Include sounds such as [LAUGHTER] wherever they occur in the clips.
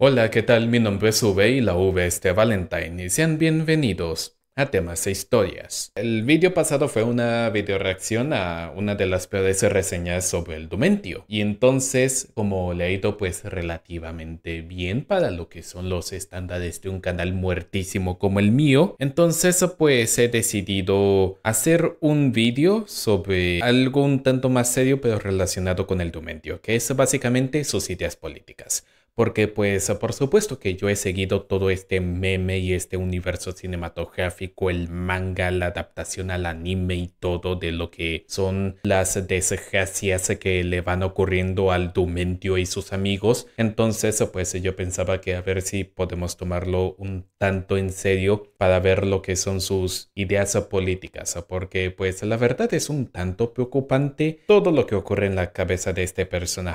Hola, ¿qué tal? Mi nombre es V y la V es de Valentine y sean bienvenidos a temas e historias. El vídeo pasado fue una videoreacción a una de las peores reseñas sobre el Dumentio y entonces como le he ido pues relativamente bien para lo que son los estándares de un canal muertísimo como el mío, entonces pues he decidido hacer un vídeo sobre algo un tanto más serio pero relacionado con el Dumentio, que es básicamente sus ideas políticas porque pues por supuesto que yo he seguido todo este meme y este universo cinematográfico, el manga, la adaptación al anime y todo de lo que son las desgracias que le van ocurriendo al Dumentio y sus amigos. Entonces pues yo pensaba que a ver si podemos tomarlo un tanto en serio para ver lo que son sus ideas políticas, porque pues la verdad es un tanto preocupante todo lo que ocurre en la cabeza de este personaje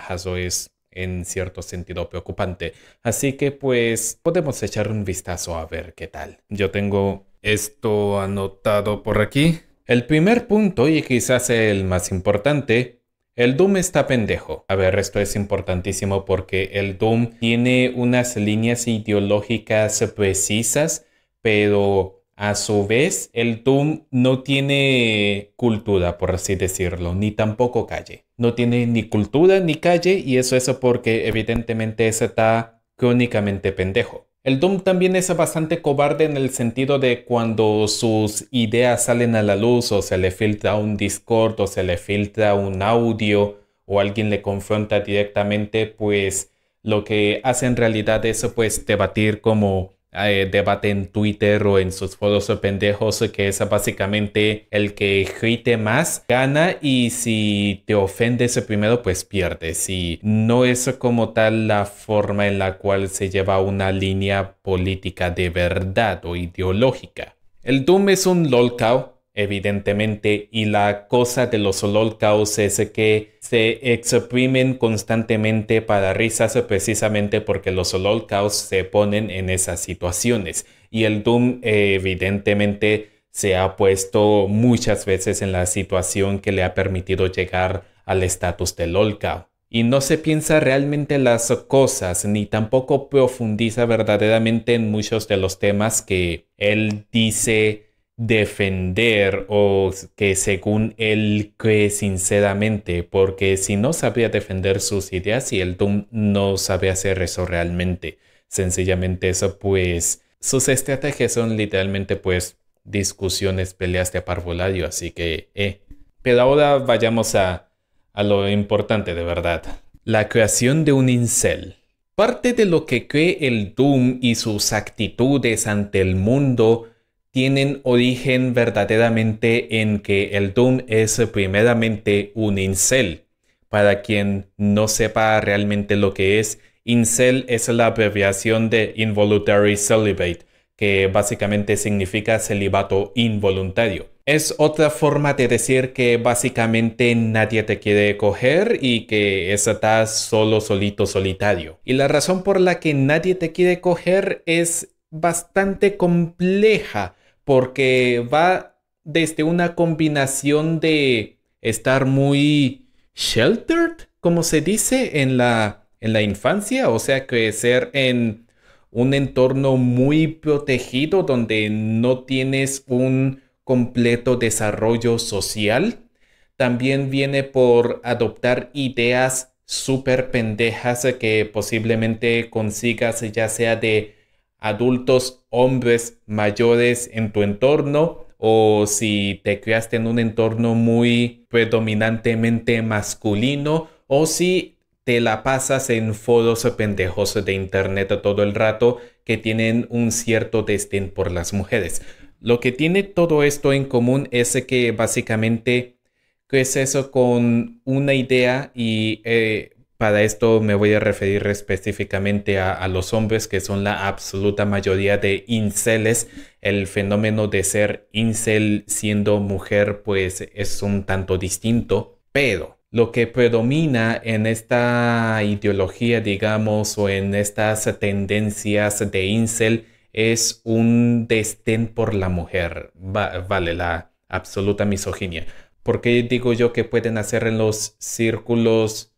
es en cierto sentido preocupante. Así que pues podemos echar un vistazo a ver qué tal. Yo tengo esto anotado por aquí. El primer punto, y quizás el más importante, el Doom está pendejo. A ver, esto es importantísimo porque el Doom tiene unas líneas ideológicas precisas, pero a su vez, el Doom no tiene cultura, por así decirlo, ni tampoco calle. No tiene ni cultura ni calle y eso es porque evidentemente ese está crónicamente pendejo. El Doom también es bastante cobarde en el sentido de cuando sus ideas salen a la luz o se le filtra un Discord o se le filtra un audio o alguien le confronta directamente, pues lo que hace en realidad es pues debatir como eh, debate en Twitter o en sus foros pendejos, que es básicamente el que grite más gana y si te ofendes primero, pues pierdes. Y no es como tal la forma en la cual se lleva una línea política de verdad o ideológica. El Doom es un lolcow evidentemente, y la cosa de los Lolcaos es que se exprimen constantemente para risas precisamente porque los Lolcaos se ponen en esas situaciones. Y el Doom evidentemente se ha puesto muchas veces en la situación que le ha permitido llegar al estatus de Lolcao. y no se piensa realmente las cosas ni tampoco profundiza verdaderamente en muchos de los temas que él dice defender o que según él cree sinceramente, porque si no sabía defender sus ideas y el Doom no sabe hacer eso realmente, sencillamente eso pues sus estrategias son literalmente pues discusiones, peleas de parvulario, así que eh. Pero ahora vayamos a, a lo importante de verdad, la creación de un incel. Parte de lo que cree el Doom y sus actitudes ante el mundo tienen origen verdaderamente en que el Doom es primeramente un incel. Para quien no sepa realmente lo que es, incel es la abreviación de involuntary celibate, que básicamente significa celibato involuntario. Es otra forma de decir que básicamente nadie te quiere coger y que estás solo, solito, solitario. Y la razón por la que nadie te quiere coger es bastante compleja porque va desde una combinación de estar muy sheltered, como se dice en la, en la infancia, o sea crecer en un entorno muy protegido donde no tienes un completo desarrollo social. También viene por adoptar ideas súper pendejas que posiblemente consigas ya sea de adultos, hombres mayores en tu entorno o si te creaste en un entorno muy predominantemente masculino o si te la pasas en foros pendejos de internet todo el rato que tienen un cierto destino por las mujeres. Lo que tiene todo esto en común es que básicamente es eso con una idea y eh, para esto me voy a referir específicamente a, los hombres que son la absoluta mayoría de inceles. El fenómeno de ser incel siendo mujer pues es un tanto distinto, pero lo que predomina en esta ideología, digamos, o en estas tendencias de incel es un destén por la mujer. vale, la absoluta misoginia. ¿Por qué digo yo que pueden hacer en los círculos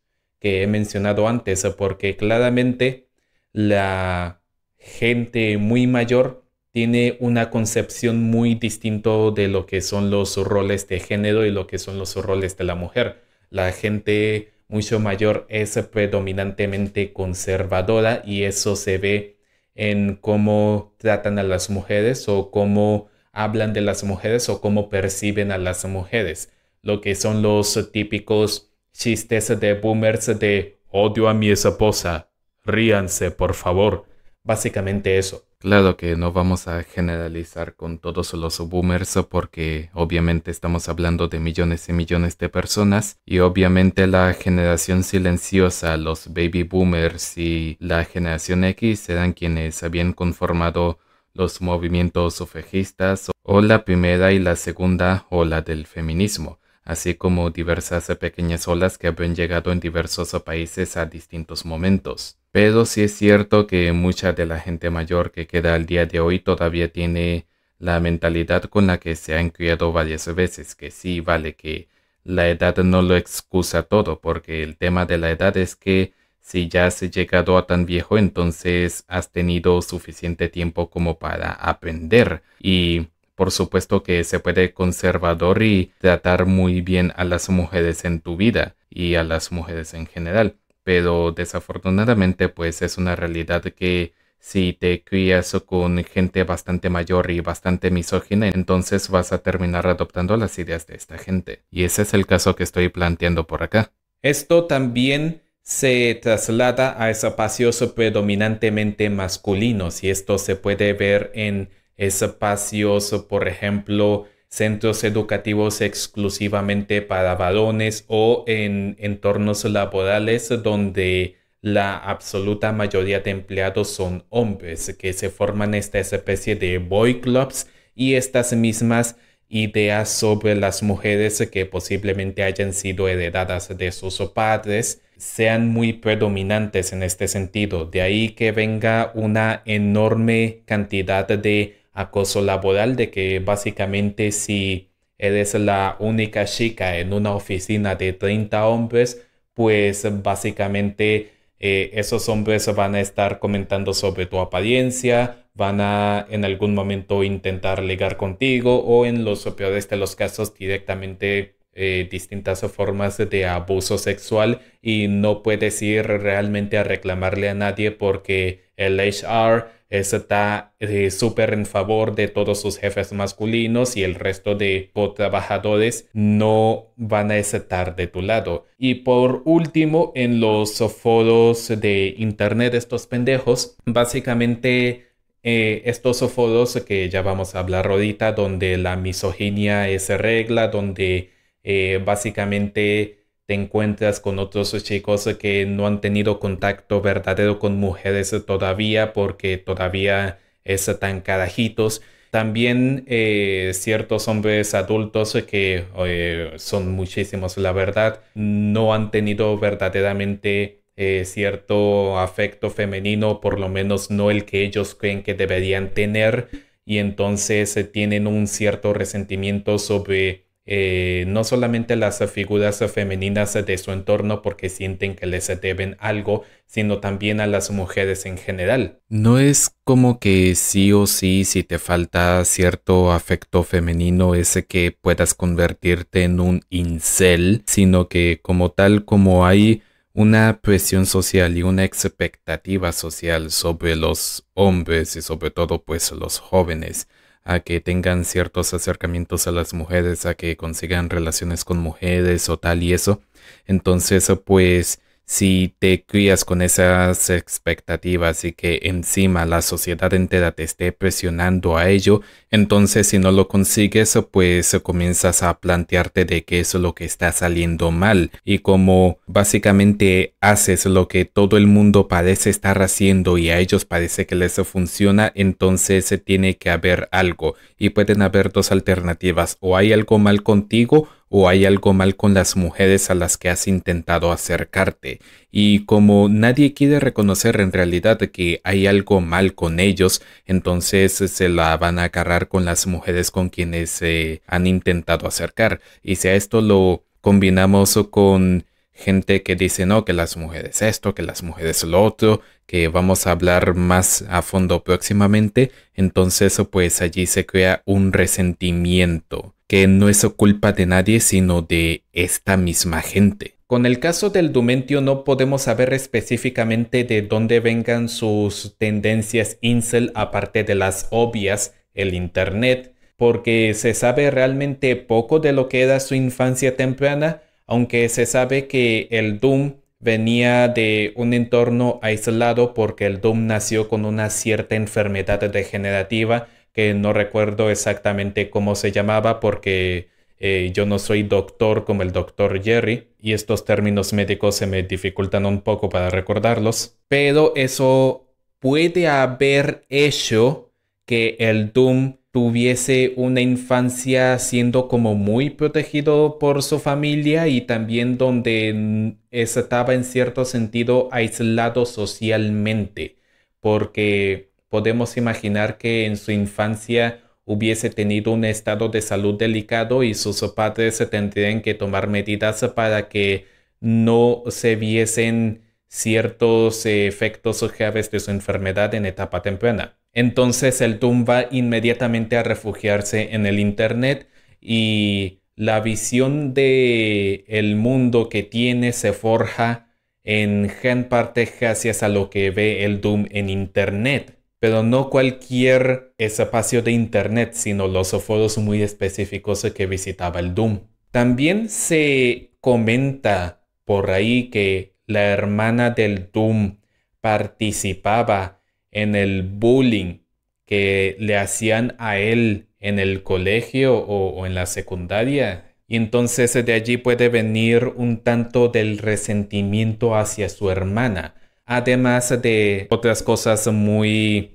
he mencionado antes, porque claramente la gente muy mayor tiene una concepción muy distinta de lo que son los roles de género y lo que son los roles de la mujer. La gente mucho mayor es predominantemente conservadora y eso se ve en cómo tratan a las mujeres o cómo hablan de las mujeres o cómo perciben a las mujeres, lo que son los típicos Chistes de boomers de odio a mi esposa. Ríanse, por favor. Básicamente eso. Claro que no vamos a generalizar con todos los boomers porque obviamente estamos hablando de millones y millones de personas y obviamente la generación silenciosa, los baby boomers y la generación X eran quienes habían conformado los movimientos sufragistas o la primera y la segunda ola del feminismo así como diversas pequeñas olas que habían llegado en diversos países a distintos momentos. Pero sí es cierto que mucha de la gente mayor que queda al día de hoy todavía tiene la mentalidad con la que se han criado varias veces, que sí, vale, que la edad no lo excusa todo, porque el tema de la edad es que si ya has llegado a tan viejo, entonces has tenido suficiente tiempo como para aprender. Y por supuesto que se puede conservador y tratar muy bien a las mujeres en tu vida y a las mujeres en general, pero desafortunadamente pues es una realidad que si te crías con gente bastante mayor y bastante misógina, entonces vas a terminar adoptando las ideas de esta gente. Y ese es el caso que estoy planteando por acá. Esto también se traslada a espacios predominantemente masculinos y esto se puede ver en espacios, por ejemplo, centros educativos exclusivamente para varones o en entornos laborales donde la absoluta mayoría de empleados son hombres, que se forman esta especie de boy clubs y estas mismas ideas sobre las mujeres que posiblemente hayan sido heredadas de sus padres sean muy predominantes en este sentido. De ahí que venga una enorme cantidad de acoso laboral, de que básicamente si eres la única chica en una oficina de 30 hombres, pues básicamente eh, esos hombres van a estar comentando sobre tu apariencia, van a en algún momento intentar ligar contigo o en los peores de los casos directamente eh, distintas formas de abuso sexual y no puedes ir realmente a reclamarle a nadie porque el HR está eh, súper en favor de todos sus jefes masculinos y el resto de trabajadores no van a estar de tu lado. Y por último, en los foros de internet, estos pendejos, básicamente eh, estos foros que ya vamos a hablar ahorita, donde la misoginia es regla, donde eh, básicamente te encuentras con otros chicos que no han tenido contacto verdadero con mujeres todavía porque todavía están tan carajitos. También eh, ciertos hombres adultos que eh, son muchísimos, la verdad, no han tenido verdaderamente eh, cierto afecto femenino, por lo menos no el que ellos creen que deberían tener, y entonces tienen un cierto resentimiento sobre eh, no solamente las figuras femeninas de su entorno porque sienten que les deben algo, sino también a las mujeres en general. No es como que sí o sí si te falta cierto afecto femenino ese que puedas convertirte en un incel, sino que como tal como hay una presión social y una expectativa social sobre los hombres y sobre todo pues los jóvenes a que tengan ciertos acercamientos a las mujeres, a que consigan relaciones con mujeres o tal y eso. Entonces, pues si te crías con esas expectativas y que encima la sociedad entera te esté presionando a ello, entonces si no lo consigues, pues comienzas a plantearte de qué es lo que está saliendo mal y como básicamente haces lo que todo el mundo parece estar haciendo y a ellos parece que les funciona, entonces tiene que haber algo y pueden haber dos alternativas, o hay algo mal contigo o hay algo mal con las mujeres a las que has intentado acercarte. Y como nadie quiere reconocer en realidad que hay algo mal con ellos, entonces eh, se la van a agarrar con las mujeres con quienes se han intentado acercar. Y si a esto lo combinamos con gente que dice no, que las mujeres esto, que las mujeres lo otro, que vamos a hablar más a fondo próximamente, entonces pues allí se crea un resentimiento que no es culpa de nadie sino de esta misma gente. Con el caso del Dumentio no podemos saber específicamente de dónde vengan sus tendencias incel aparte de las obvias, el Internet, porque se sabe realmente poco de lo que era su infancia temprana, aunque se sabe que el Doom venía de un entorno aislado porque el Doom nació con una cierta enfermedad degenerativa que no recuerdo exactamente cómo se llamaba porque eh, yo no soy doctor como el doctor Jerry y estos términos médicos se me dificultan un poco para recordarlos, pero eso puede haber hecho que el Doom tuviese una infancia siendo como muy protegido por su familia y también donde estaba en cierto sentido aislado socialmente, porque Podemos imaginar que en su infancia hubiese tenido un estado de salud delicado y sus padres tendrían que tomar medidas para que no se viesen ciertos efectos graves de su enfermedad en etapa temprana. Entonces el Doom va inmediatamente a refugiarse en el Internet y la visión de el mundo que tiene se forja en gran parte gracias a lo que ve el Doom en Internet pero no cualquier espacio de Internet, sino los foros muy específicos que visitaba el Doom. También se comenta por ahí que la hermana del Doom participaba en el bullying que le hacían a él en el colegio o, en la secundaria. Y entonces de allí puede venir un tanto del resentimiento hacia su hermana, además de otras cosas muy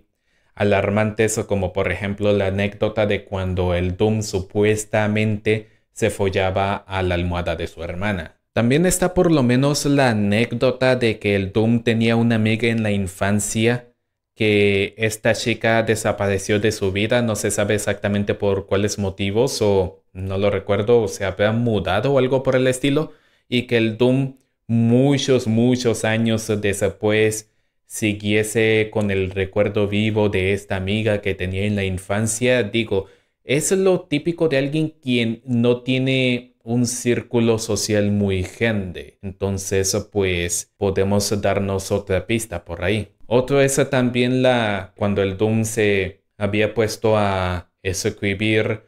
alarmantes o como por ejemplo la anécdota de cuando el Doom supuestamente se follaba a la almohada de su hermana. También está por lo menos la anécdota de que el Doom tenía una amiga en la infancia que esta chica desapareció de su vida, no se sabe exactamente por cuáles motivos o no lo recuerdo, o se había mudado o algo por el estilo, y que el Doom muchos, muchos años después siguiese con el recuerdo vivo de esta amiga que tenía en la infancia, digo, es lo típico de alguien quien no tiene un círculo social muy grande. Entonces, pues podemos darnos otra pista por ahí. Otro es también la cuando el Doom se había puesto a escribir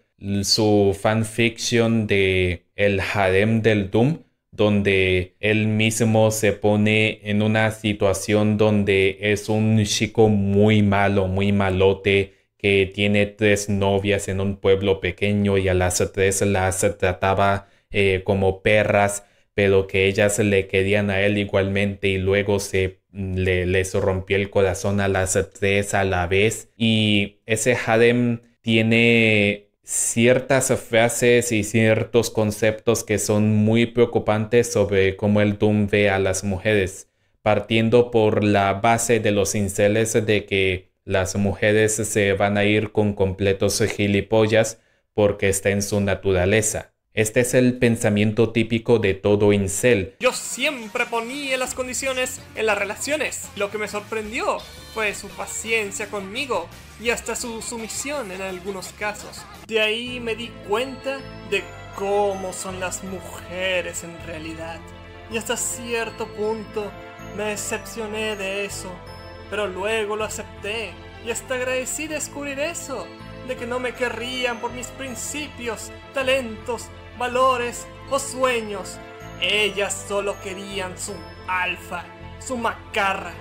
su fanfiction de El harem del Doom donde él mismo se pone en una situación donde es un chico muy malo, muy malote, que tiene tres novias en un pueblo pequeño y a las tres las trataba eh, como perras, pero que ellas le querían a él igualmente y luego se mm, le, les rompió el corazón a las tres a la vez. Y ese harem tiene ciertas frases y ciertos conceptos que son muy preocupantes sobre cómo el Doom ve a las mujeres, partiendo por la base de los inceles de que las mujeres se van a ir con completos gilipollas porque está en su naturaleza. Este es el pensamiento típico de todo incel. Yo siempre ponía las condiciones en las relaciones. Lo que me sorprendió fue su paciencia conmigo y hasta su sumisión en algunos casos. De ahí me di cuenta de cómo son las mujeres en realidad. Y hasta cierto punto me decepcioné de eso. Pero luego lo acepté y hasta agradecí descubrir eso de que no me querrían por mis principios, talentos valores o sueños. Ellas solo querían su alfa, su macarra,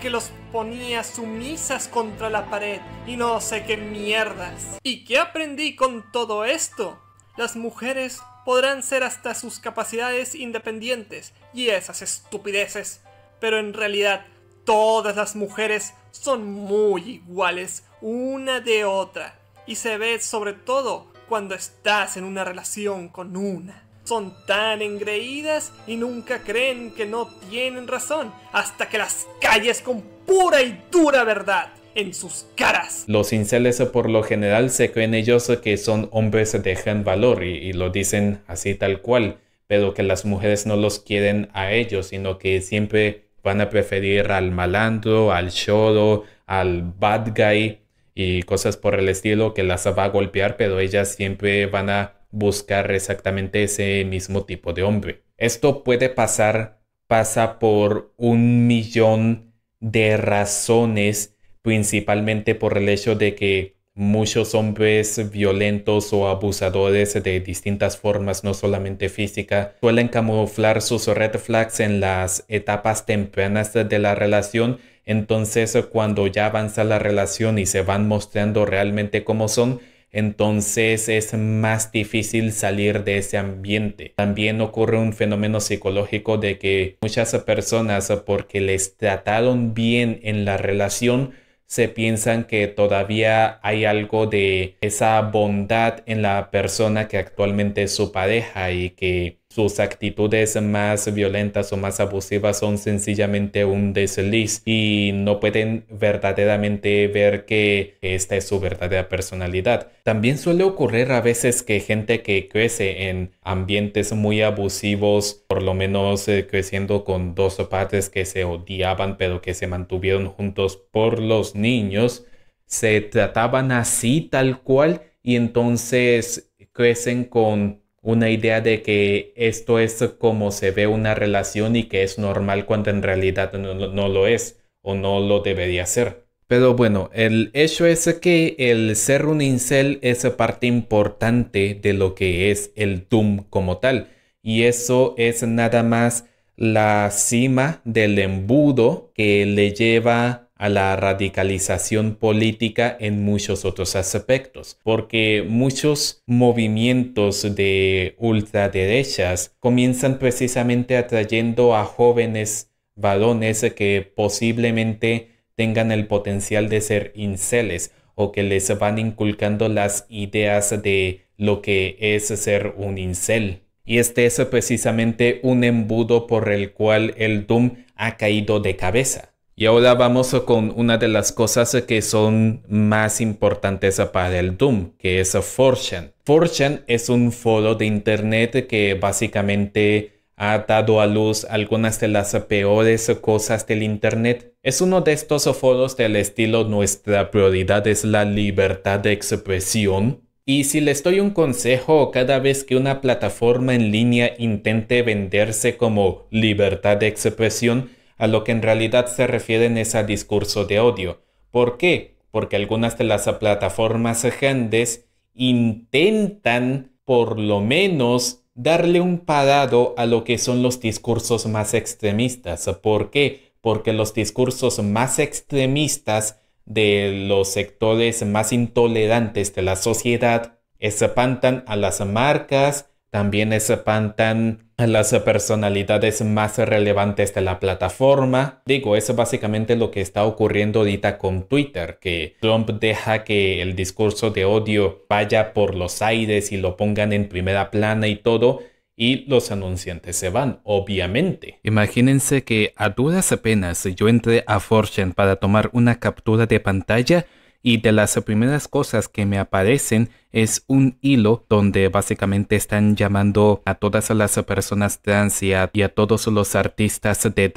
que los ponía sumisas contra la pared y no sé qué mierdas. ¿Y qué aprendí con todo esto? Las mujeres podrán ser hasta sus capacidades independientes y esas estupideces, pero en realidad todas las mujeres son muy iguales una de otra y se ve sobre todo cuando estás en una relación con una. Son tan engreídas y nunca creen que no tienen razón hasta que las calles con pura y dura verdad en sus caras. Los inceles por lo general se creen ellos que son hombres de gran valor y, lo dicen así tal cual, pero que las mujeres no los quieren a ellos, sino que siempre van a preferir al malandro, al choro, al bad guy y cosas por el estilo que las va a golpear, pero ellas siempre van a buscar exactamente ese mismo tipo de hombre. Esto puede pasar, pasa por un millón de razones, principalmente por el hecho de que muchos hombres violentos o abusadores de distintas formas, no solamente física, suelen camuflar sus red flags en las etapas tempranas de la relación entonces, cuando ya avanza la relación y se van mostrando realmente cómo son, entonces es más difícil salir de ese ambiente. También ocurre un fenómeno psicológico de que muchas personas, porque les trataron bien en la relación, se piensan que todavía hay algo de esa bondad en la persona que actualmente es su pareja y que sus actitudes más violentas o más abusivas son sencillamente un desliz y no pueden verdaderamente ver que esta es su verdadera personalidad. También suele ocurrir a veces que gente que crece en ambientes muy abusivos, por lo menos eh, creciendo con dos padres que se odiaban pero que se mantuvieron juntos por los niños, se trataban así tal cual y entonces crecen con una idea de que esto es como se ve una relación y que es normal cuando en realidad no, lo es o no lo debería ser. Pero bueno, el hecho es que el ser un incel es parte importante de lo que es el Doom como tal. Y eso es nada más la cima del embudo que le lleva a la radicalización política en muchos otros aspectos, porque muchos movimientos de ultraderechas comienzan precisamente atrayendo a jóvenes varones que posiblemente tengan el potencial de ser inceles o que les van inculcando las ideas de lo que es ser un incel. Y este es precisamente un embudo por el cual el Doom ha caído de cabeza y ahora vamos con una de las cosas que son más importantes para el Doom, que es Fortune. Fortune es un foro de internet que básicamente ha dado a luz algunas de las peores cosas del Internet. Es uno de estos foros del estilo nuestra prioridad es la libertad de expresión. Y si les doy un consejo cada vez que una plataforma en línea intente venderse como libertad de expresión, a lo que en realidad se refieren es a discurso de odio. ¿Por qué? Porque algunas de las plataformas grandes intentan por lo menos darle un parado a lo que son los discursos más extremistas. ¿Por qué? Porque los discursos más extremistas de los sectores más intolerantes de la sociedad espantan a las marcas, también espantan las personalidades más relevantes de la plataforma. Digo, eso es básicamente lo que está ocurriendo ahorita con Twitter, que Trump deja que el discurso de odio vaya por los aires y lo pongan en primera plana y todo, y los anunciantes se van, obviamente. Imagínense que a dudas apenas yo entré a Fortune para tomar una captura de pantalla y de las primeras cosas que me aparecen es un hilo donde básicamente están llamando a todas las personas trans y a, todos los artistas de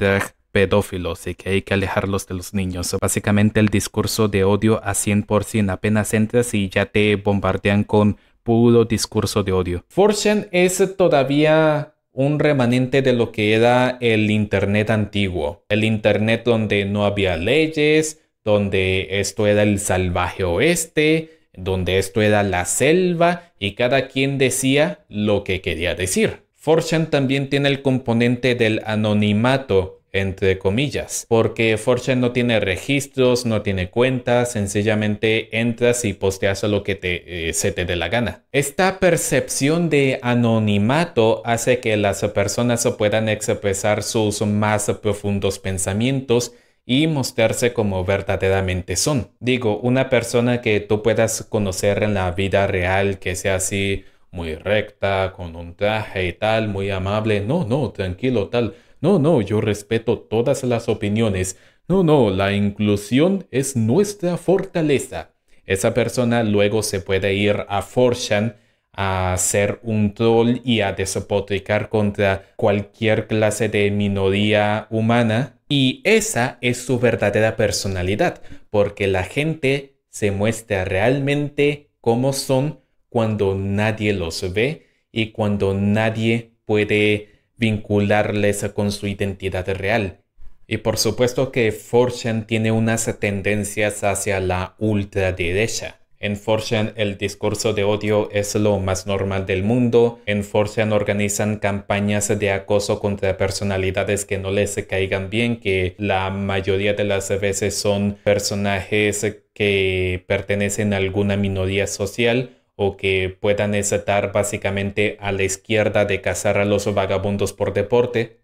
pedófilos y que hay que alejarlos de los niños. Básicamente el discurso de odio a 100% apenas entras y ya te bombardean con puro discurso de odio. Fortune es todavía un remanente de lo que era el Internet antiguo, el Internet donde no había leyes, donde esto era el salvaje oeste, donde esto era la selva y cada quien decía lo que quería decir. 4 también tiene el componente del anonimato, entre comillas, porque 4 no tiene registros, no tiene cuentas, sencillamente entras y posteas lo que te, eh, se te dé la gana. Esta percepción de anonimato hace que las personas puedan expresar sus más profundos pensamientos y mostrarse como verdaderamente son. Digo, una persona que tú puedas conocer en la vida real, que sea así muy recta, con un traje y tal, muy amable, no, no, tranquilo, tal. No, no, yo respeto todas las opiniones. No, no, la inclusión es nuestra fortaleza. Esa persona luego se puede ir a Forchan, a ser un troll y a despotricar contra cualquier clase de minoría humana y esa es su verdadera personalidad, porque la gente se muestra realmente como son cuando nadie los ve y cuando nadie puede vincularles con su identidad real. Y por supuesto que Fortune tiene unas tendencias hacia la ultraderecha. En Forshan el discurso de odio es lo más normal del mundo. En Forshan organizan campañas de acoso contra personalidades que no les caigan bien, que la mayoría de las veces son personajes que pertenecen a alguna minoría social o que puedan estar básicamente a la izquierda de cazar a los vagabundos por deporte.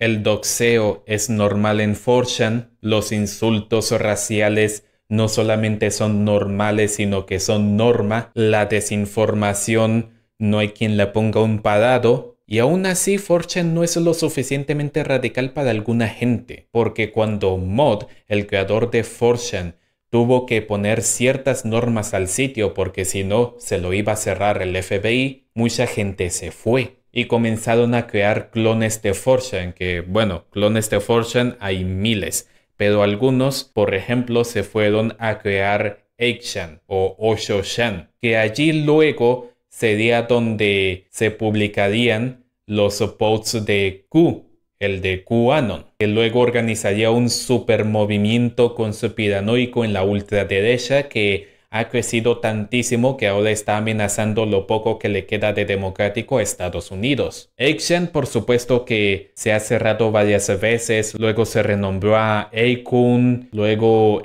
El doxeo es normal en 4 los insultos raciales no solamente son normales, sino que son norma. La desinformación no hay quien la ponga un padado. Y aún así, Fortune no es lo suficientemente radical para alguna gente, porque cuando Mod, el creador de Fortune, tuvo que poner ciertas normas al sitio porque si no se lo iba a cerrar el FBI, mucha gente se fue y comenzaron a crear clones de Fortune, que bueno, clones de Fortune hay miles pero algunos, por ejemplo, se fueron a crear Action o Oshoshan, que allí luego sería donde se publicarían los posts de Q, el de QAnon, que luego organizaría un supermovimiento conspiranoico en la ultraderecha que ha crecido tantísimo que ahora está amenazando lo poco que le queda de democrático a Estados Unidos. action por supuesto que se ha cerrado varias veces, luego se renombró a aikun, luego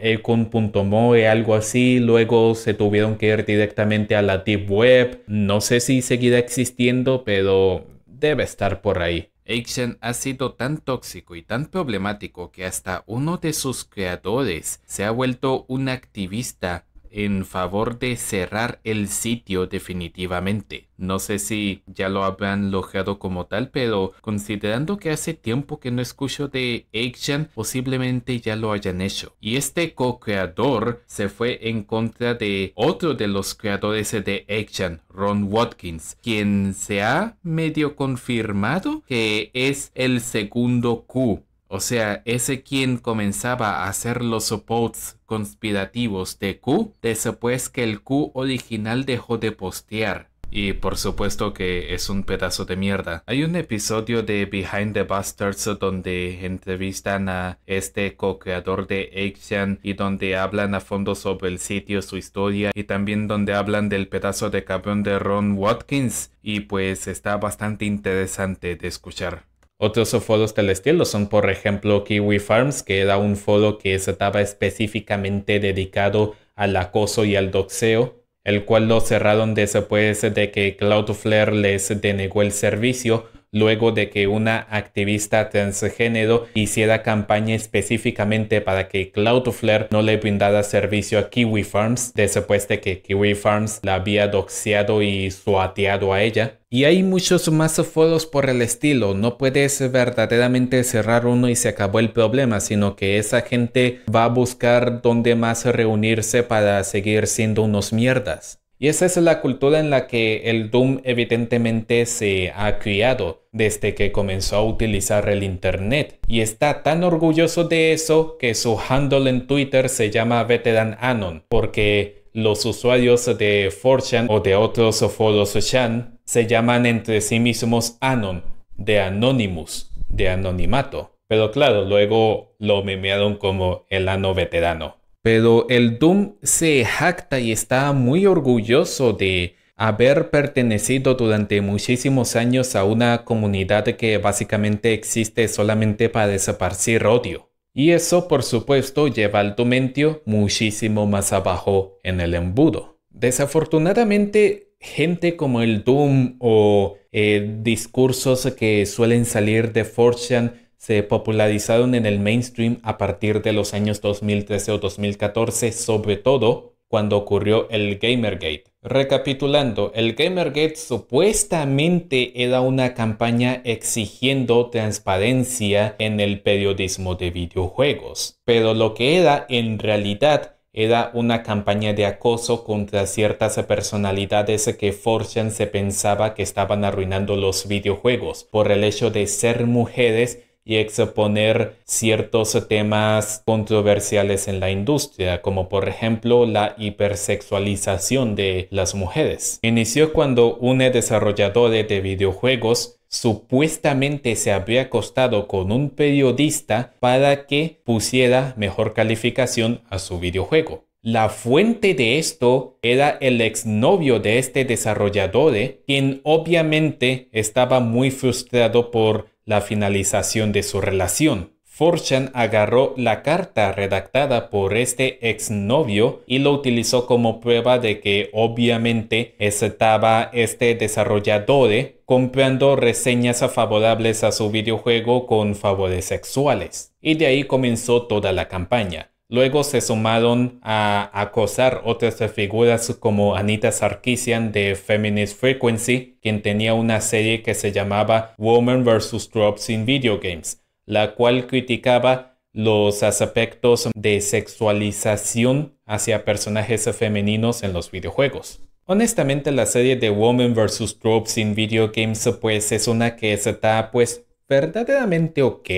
moe algo así, luego se tuvieron que ir directamente a la Deep Web, no sé si seguirá existiendo, pero debe estar por ahí. Action ha sido tan tóxico y tan problemático que hasta uno de sus creadores se ha vuelto un activista en favor de cerrar el sitio definitivamente. No sé si ya lo habrán logrado como tal, pero considerando que hace tiempo que no escucho de Action, posiblemente ya lo hayan hecho. Y este co-creador se fue en contra de otro de los creadores de Action, Ron Watkins, quien se ha medio confirmado que es el segundo Q o sea, ese quien comenzaba a hacer los posts conspirativos de Q después que el Q original dejó de postear. Y por supuesto que es un pedazo de mierda. Hay un episodio de Behind the Bastards donde entrevistan a este co-creador de Action y donde hablan a fondo sobre el sitio, su historia y también donde hablan del pedazo de cabrón de Ron Watkins. Y pues está bastante interesante de escuchar. Otros foros estilo son, por ejemplo, Kiwi Farms, que era un foro que estaba específicamente dedicado al acoso y al doxeo, el cual lo cerraron después de que Cloudflare les denegó el servicio luego de que una activista transgénero hiciera campaña específicamente para que Cloudflare no le brindara servicio a Kiwi Farms, después de que Kiwi Farms la había doxeado y suateado a ella. Y hay muchos más foros por el estilo, no puedes verdaderamente cerrar uno y se acabó el problema, sino que esa gente va a buscar dónde más reunirse para seguir siendo unos mierdas. Y esa es la cultura en la que el Doom evidentemente se ha criado desde que comenzó a utilizar el Internet. Y está tan orgulloso de eso que su handle en Twitter se llama Veteran Anon, porque los usuarios de 4 o de otros foros Shan se llaman entre sí mismos Anon, de Anonymous, de anonimato. Pero claro, luego lo memearon como el ano veterano. Pero el Doom se jacta y está muy orgulloso de haber pertenecido durante muchísimos años a una comunidad que básicamente existe solamente para desaparecer odio. Y eso, por supuesto, lleva al Dumentio muchísimo más abajo en el embudo. Desafortunadamente, gente como el Doom o eh, discursos que suelen salir de Fortune se popularizaron en el mainstream a partir de los años 2013 o 2014, sobre todo cuando ocurrió el Gamergate. Recapitulando, el Gamergate supuestamente era una campaña exigiendo transparencia en el periodismo de videojuegos, pero lo que era en realidad era una campaña de acoso contra ciertas personalidades que 4 se pensaba que estaban arruinando los videojuegos por el hecho de ser mujeres y exponer ciertos temas controversiales en la industria, como por ejemplo la hipersexualización de las mujeres. Inició cuando un desarrollador de videojuegos supuestamente se había acostado con un periodista para que pusiera mejor calificación a su videojuego. La fuente de esto era el exnovio de este desarrollador, quien obviamente estaba muy frustrado por la finalización de su relación. Forchan agarró la carta redactada por este exnovio y lo utilizó como prueba de que obviamente estaba este desarrollador comprando reseñas favorables a su videojuego con favores sexuales. Y de ahí comenzó toda la campaña. Luego se sumaron a acosar otras figuras como Anita Sarkisian de Feminist Frequency, quien tenía una serie que se llamaba Woman vs. Drops in Video Games, la cual criticaba los aspectos de sexualización hacia personajes femeninos en los videojuegos. Honestamente, la serie de Woman vs. Drops in Video Games pues es una que está pues verdaderamente ok.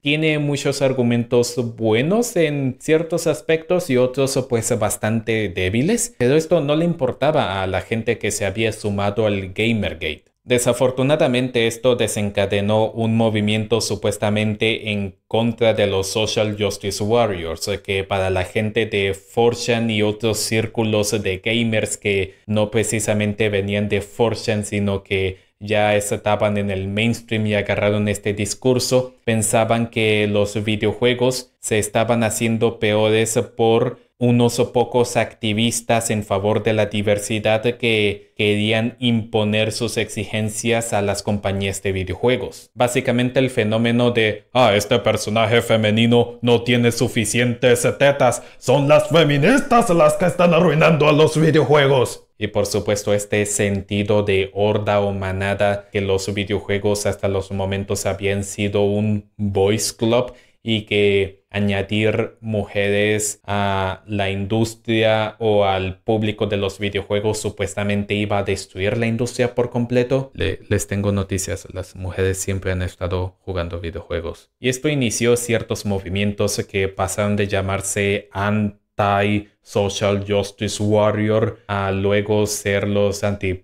Tiene muchos argumentos buenos en ciertos aspectos y otros pues bastante débiles, pero esto no le importaba a la gente que se había sumado al Gamergate. Desafortunadamente esto desencadenó un movimiento supuestamente en contra de los Social Justice Warriors, que para la gente de Fortune y otros círculos de gamers que no precisamente venían de Fortune, sino que ya estaban en el mainstream y agarraron este discurso, pensaban que los videojuegos se estaban haciendo peores por unos o pocos activistas en favor de la diversidad que querían imponer sus exigencias a las compañías de videojuegos. Básicamente el fenómeno de, ah, este personaje femenino no tiene suficientes tetas, son las feministas las que están arruinando a los videojuegos. Y por supuesto este sentido de horda o manada que los videojuegos hasta los momentos habían sido un boys club y que añadir mujeres a la industria o al público de los videojuegos supuestamente iba a destruir la industria por completo, les tengo noticias, las mujeres siempre han estado jugando videojuegos. Y esto inició ciertos movimientos que pasaron de llamarse anti Social Justice Warrior, a luego ser los anti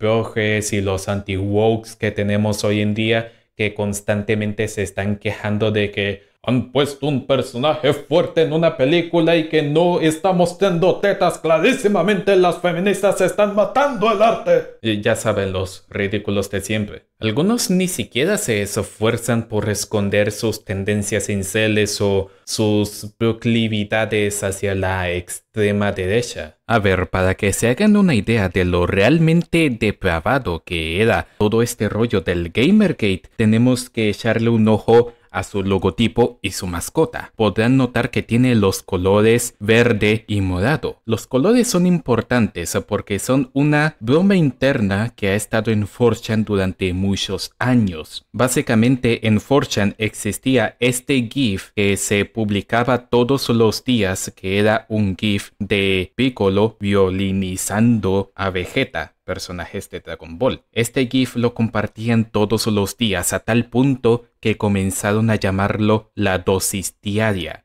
y los anti-wokes que tenemos hoy en día, que constantemente se están quejando de que han puesto un personaje fuerte en una película y que no estamos teniendo tetas clarísimamente. Las feministas están matando el arte. Y ya saben los ridículos de siempre. Algunos ni siquiera se esfuerzan por esconder sus tendencias inceles o sus proclividades hacia la extrema derecha. A ver, para que se hagan una idea de lo realmente depravado que era todo este rollo del Gamergate, tenemos que echarle un ojo a su logotipo y su mascota. Podrán notar que tiene los colores verde y morado. Los colores son importantes porque son una broma interna que ha estado en 4 durante muchos años. Básicamente en 4 existía este GIF que se publicaba todos los días que era un GIF de Piccolo violinizando a Vegeta personajes de Dragon Ball. Este GIF lo compartían todos los días a tal punto que comenzaron a llamarlo la dosis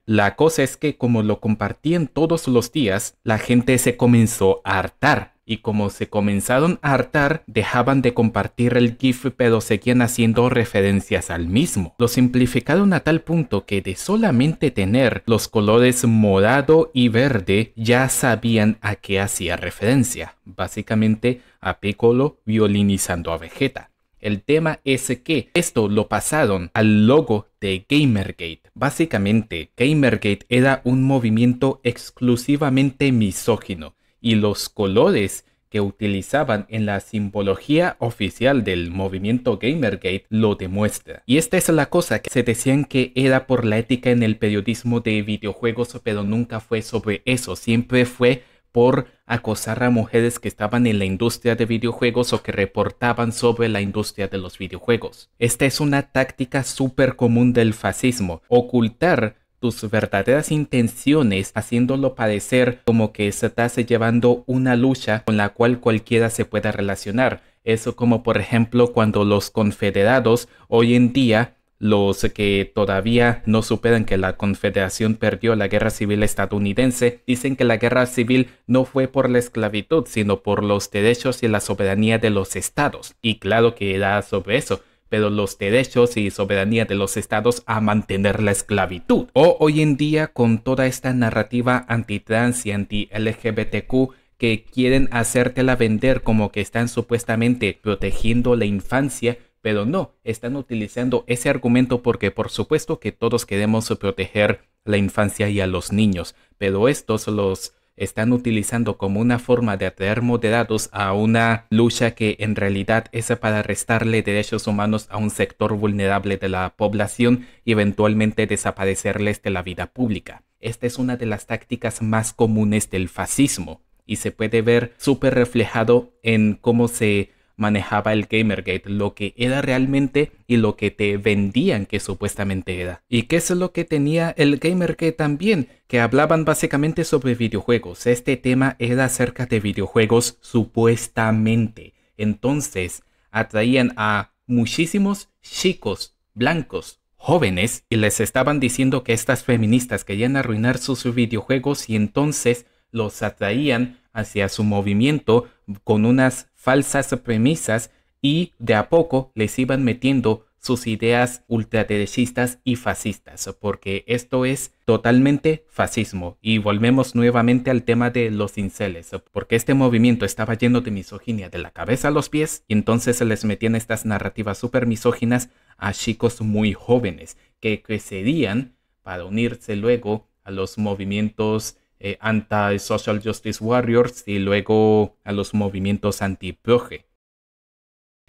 La cosa es que como lo compartían todos los días, la gente se comenzó a hartar y como se comenzaron a hartar, dejaban de compartir el GIF pero seguían haciendo referencias al mismo. Lo simplificaron a tal punto que de solamente tener los colores morado y verde ya sabían a qué hacía referencia, básicamente a Piccolo violinizando a Vegeta. El tema es que esto lo pasaron al logo de Gamergate. Básicamente, Gamergate era un movimiento exclusivamente misógino y los colores que utilizaban en la simbología oficial del movimiento Gamergate lo demuestra. Y esta es la cosa que se decían que era por la ética en el periodismo de videojuegos, pero nunca fue sobre eso, siempre fue por acosar a mujeres que estaban en la industria de videojuegos o que reportaban sobre la industria de los videojuegos. Esta es una táctica súper común del fascismo, ocultar tus verdaderas intenciones, haciéndolo parecer como que estás llevando una lucha con la cual cualquiera se pueda relacionar. Eso como por ejemplo cuando los confederados hoy en día los que todavía no superan que la Confederación perdió la guerra civil estadounidense dicen que la guerra civil no fue por la esclavitud, sino por los derechos y la soberanía de los estados. Y claro que era sobre eso, pero los derechos y soberanía de los estados a mantener la esclavitud. O hoy en día con toda esta narrativa anti-trans y anti-LGBTQ que quieren hacértela vender como que están supuestamente protegiendo la infancia, pero no, están utilizando ese argumento porque por supuesto que todos queremos proteger la infancia y a los niños, pero estos los están utilizando como una forma de atraer moderados a una lucha que en realidad es para restarle derechos humanos a un sector vulnerable de la población y eventualmente desaparecerles de la vida pública. Esta es una de las tácticas más comunes del fascismo y se puede ver súper reflejado en cómo se manejaba el Gamergate, lo que era realmente y lo que te vendían que supuestamente era. ¿Y qué es lo que tenía el Gamergate también? Que hablaban básicamente sobre videojuegos. Este tema era acerca de videojuegos supuestamente. Entonces, atraían a muchísimos chicos blancos jóvenes y les estaban diciendo que estas feministas querían arruinar sus videojuegos y entonces los atraían hacia su movimiento con unas falsas premisas y de a poco les iban metiendo sus ideas ultraderechistas y fascistas, porque esto es totalmente fascismo. Y volvemos nuevamente al tema de los inceles, porque este movimiento estaba lleno de misoginia de la cabeza a los pies, y entonces se les metían estas narrativas súper misóginas a chicos muy jóvenes que crecerían para unirse luego a los movimientos eh, anti-social justice warriors y luego a los movimientos anti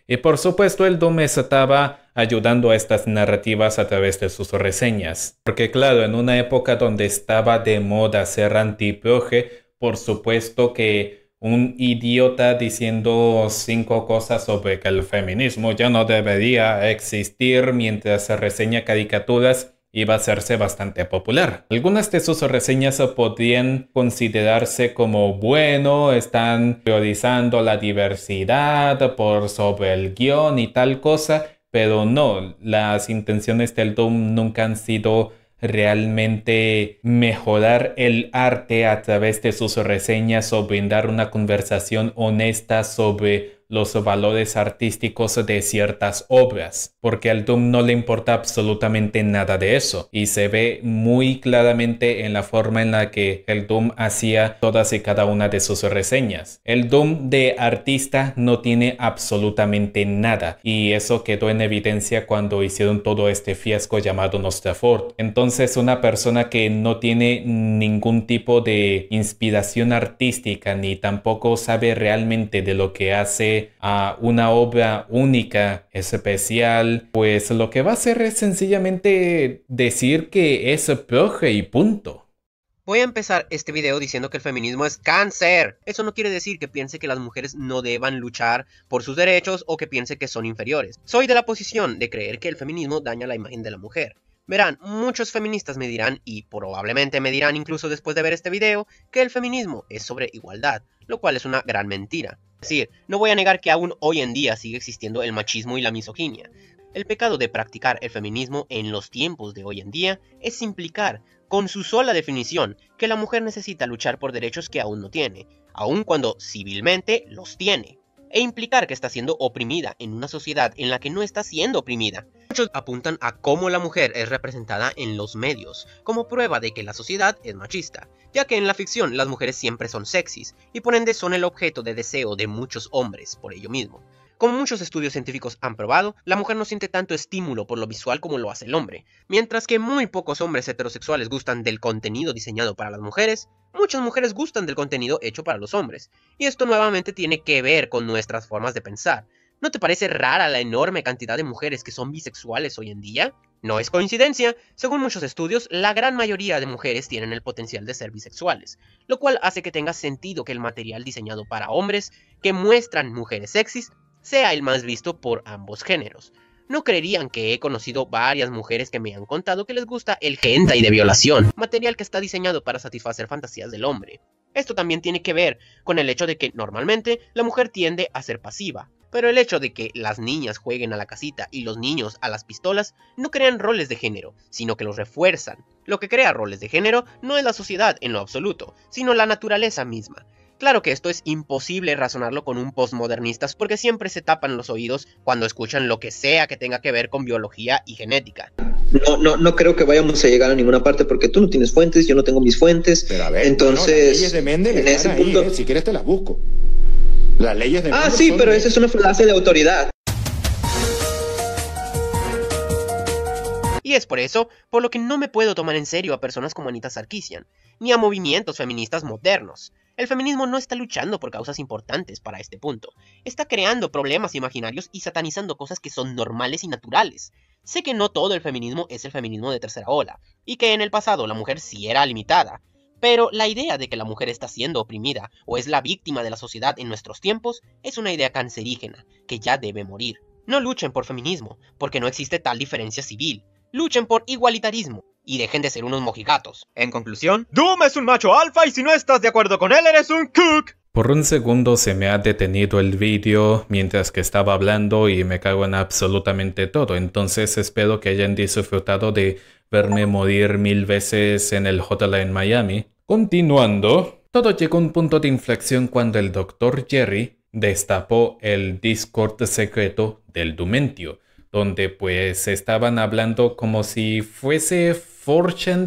Y por supuesto, el Dume estaba ayudando a estas narrativas a través de sus reseñas. Porque claro, en una época donde estaba de moda ser anti por supuesto que un idiota diciendo cinco cosas sobre que el feminismo ya no debería existir mientras reseña caricaturas iba a hacerse bastante popular. Algunas de sus reseñas podrían considerarse como bueno, están priorizando la diversidad por sobre el guión y tal cosa, pero no, las intenciones del Doom nunca han sido realmente mejorar el arte a través de sus reseñas o brindar una conversación honesta sobre los valores artísticos de ciertas obras, porque al Doom no le importa absolutamente nada de eso y se ve muy claramente en la forma en la que el Doom hacía todas y cada una de sus reseñas. El Doom de artista no tiene absolutamente nada y eso quedó en evidencia cuando hicieron todo este fiasco llamado nostraford Entonces una persona que no tiene ningún tipo de inspiración artística ni tampoco sabe realmente de lo que hace a una obra única, especial, pues lo que va a hacer es sencillamente decir que es proje y punto. Voy a empezar este video diciendo que el feminismo es cáncer. Eso no quiere decir que piense que las mujeres no deban luchar por sus derechos o que piense que son inferiores. Soy de la posición de creer que el feminismo daña la imagen de la mujer. Verán, muchos feministas me dirán, y probablemente me dirán incluso después de ver este video, que el feminismo es sobre igualdad, lo cual es una gran mentira. Es decir, no voy a negar que aún hoy en día sigue existiendo el machismo y la misoginia. El pecado de practicar el feminismo en los tiempos de hoy en día es implicar, con su sola definición, que la mujer necesita luchar por derechos que aún no tiene, aun cuando civilmente los tiene e implicar que está siendo oprimida en una sociedad en la que no está siendo oprimida. Muchos apuntan a cómo la mujer es representada en los medios, como prueba de que la sociedad es machista, ya que en la ficción las mujeres siempre son sexys y por ende son el objeto de deseo de muchos hombres por ello mismo. Como muchos estudios científicos han probado, la mujer no siente tanto estímulo por lo visual como lo hace el hombre. Mientras que muy pocos hombres heterosexuales gustan del contenido diseñado para las mujeres, muchas mujeres gustan del contenido hecho para los hombres. Y esto nuevamente tiene que ver con nuestras formas de pensar. ¿No te parece rara la enorme cantidad de mujeres que son bisexuales hoy en día? No es coincidencia, según muchos estudios, la gran mayoría de mujeres tienen el potencial de ser bisexuales, lo cual hace que tenga sentido que el material diseñado para hombres, que muestran mujeres sexys, sea el más visto por ambos géneros. No creerían que he conocido varias mujeres que me han contado que les gusta el hentai de violación, material que está diseñado para satisfacer fantasías del hombre. Esto también tiene que ver con el hecho de que normalmente la mujer tiende a ser pasiva, pero el hecho de que las niñas jueguen a la casita y los niños a las pistolas no crean roles de género, sino que los refuerzan. Lo que crea roles de género no es la sociedad en lo absoluto, sino la naturaleza misma, Claro que esto es imposible razonarlo con un postmodernista, porque siempre se tapan los oídos cuando escuchan lo que sea que tenga que ver con biología y genética. No, no, no creo que vayamos a llegar a ninguna parte porque tú no tienes fuentes, yo no tengo mis fuentes. entonces, de en ese punto, si quieres te las busco. Las leyes de Ah, sí, pero esa es una frase de autoridad. Y es por eso por lo que no me puedo tomar en serio a personas como Anita Sarkisian, ni a movimientos feministas modernos. El feminismo no está luchando por causas importantes para este punto. Está creando problemas imaginarios y satanizando cosas que son normales y naturales. Sé que no todo el feminismo es el feminismo de tercera ola, y que en el pasado la mujer sí era limitada, pero la idea de que la mujer está siendo oprimida o es la víctima de la sociedad en nuestros tiempos es una idea cancerígena, que ya debe morir. No luchen por feminismo, porque no existe tal diferencia civil. Luchen por igualitarismo, y dejen de ser unos mojigatos. En conclusión, Doom es un macho alfa y si no estás de acuerdo con él eres un cook. Por un segundo se me ha detenido el vídeo mientras que estaba hablando y me cago en absolutamente todo, entonces espero que hayan disfrutado de verme morir mil veces en el en Miami. Continuando, todo llegó a un punto de inflexión cuando el Dr. Jerry destapó el Discord secreto del Dumentio, donde pues estaban hablando como si fuese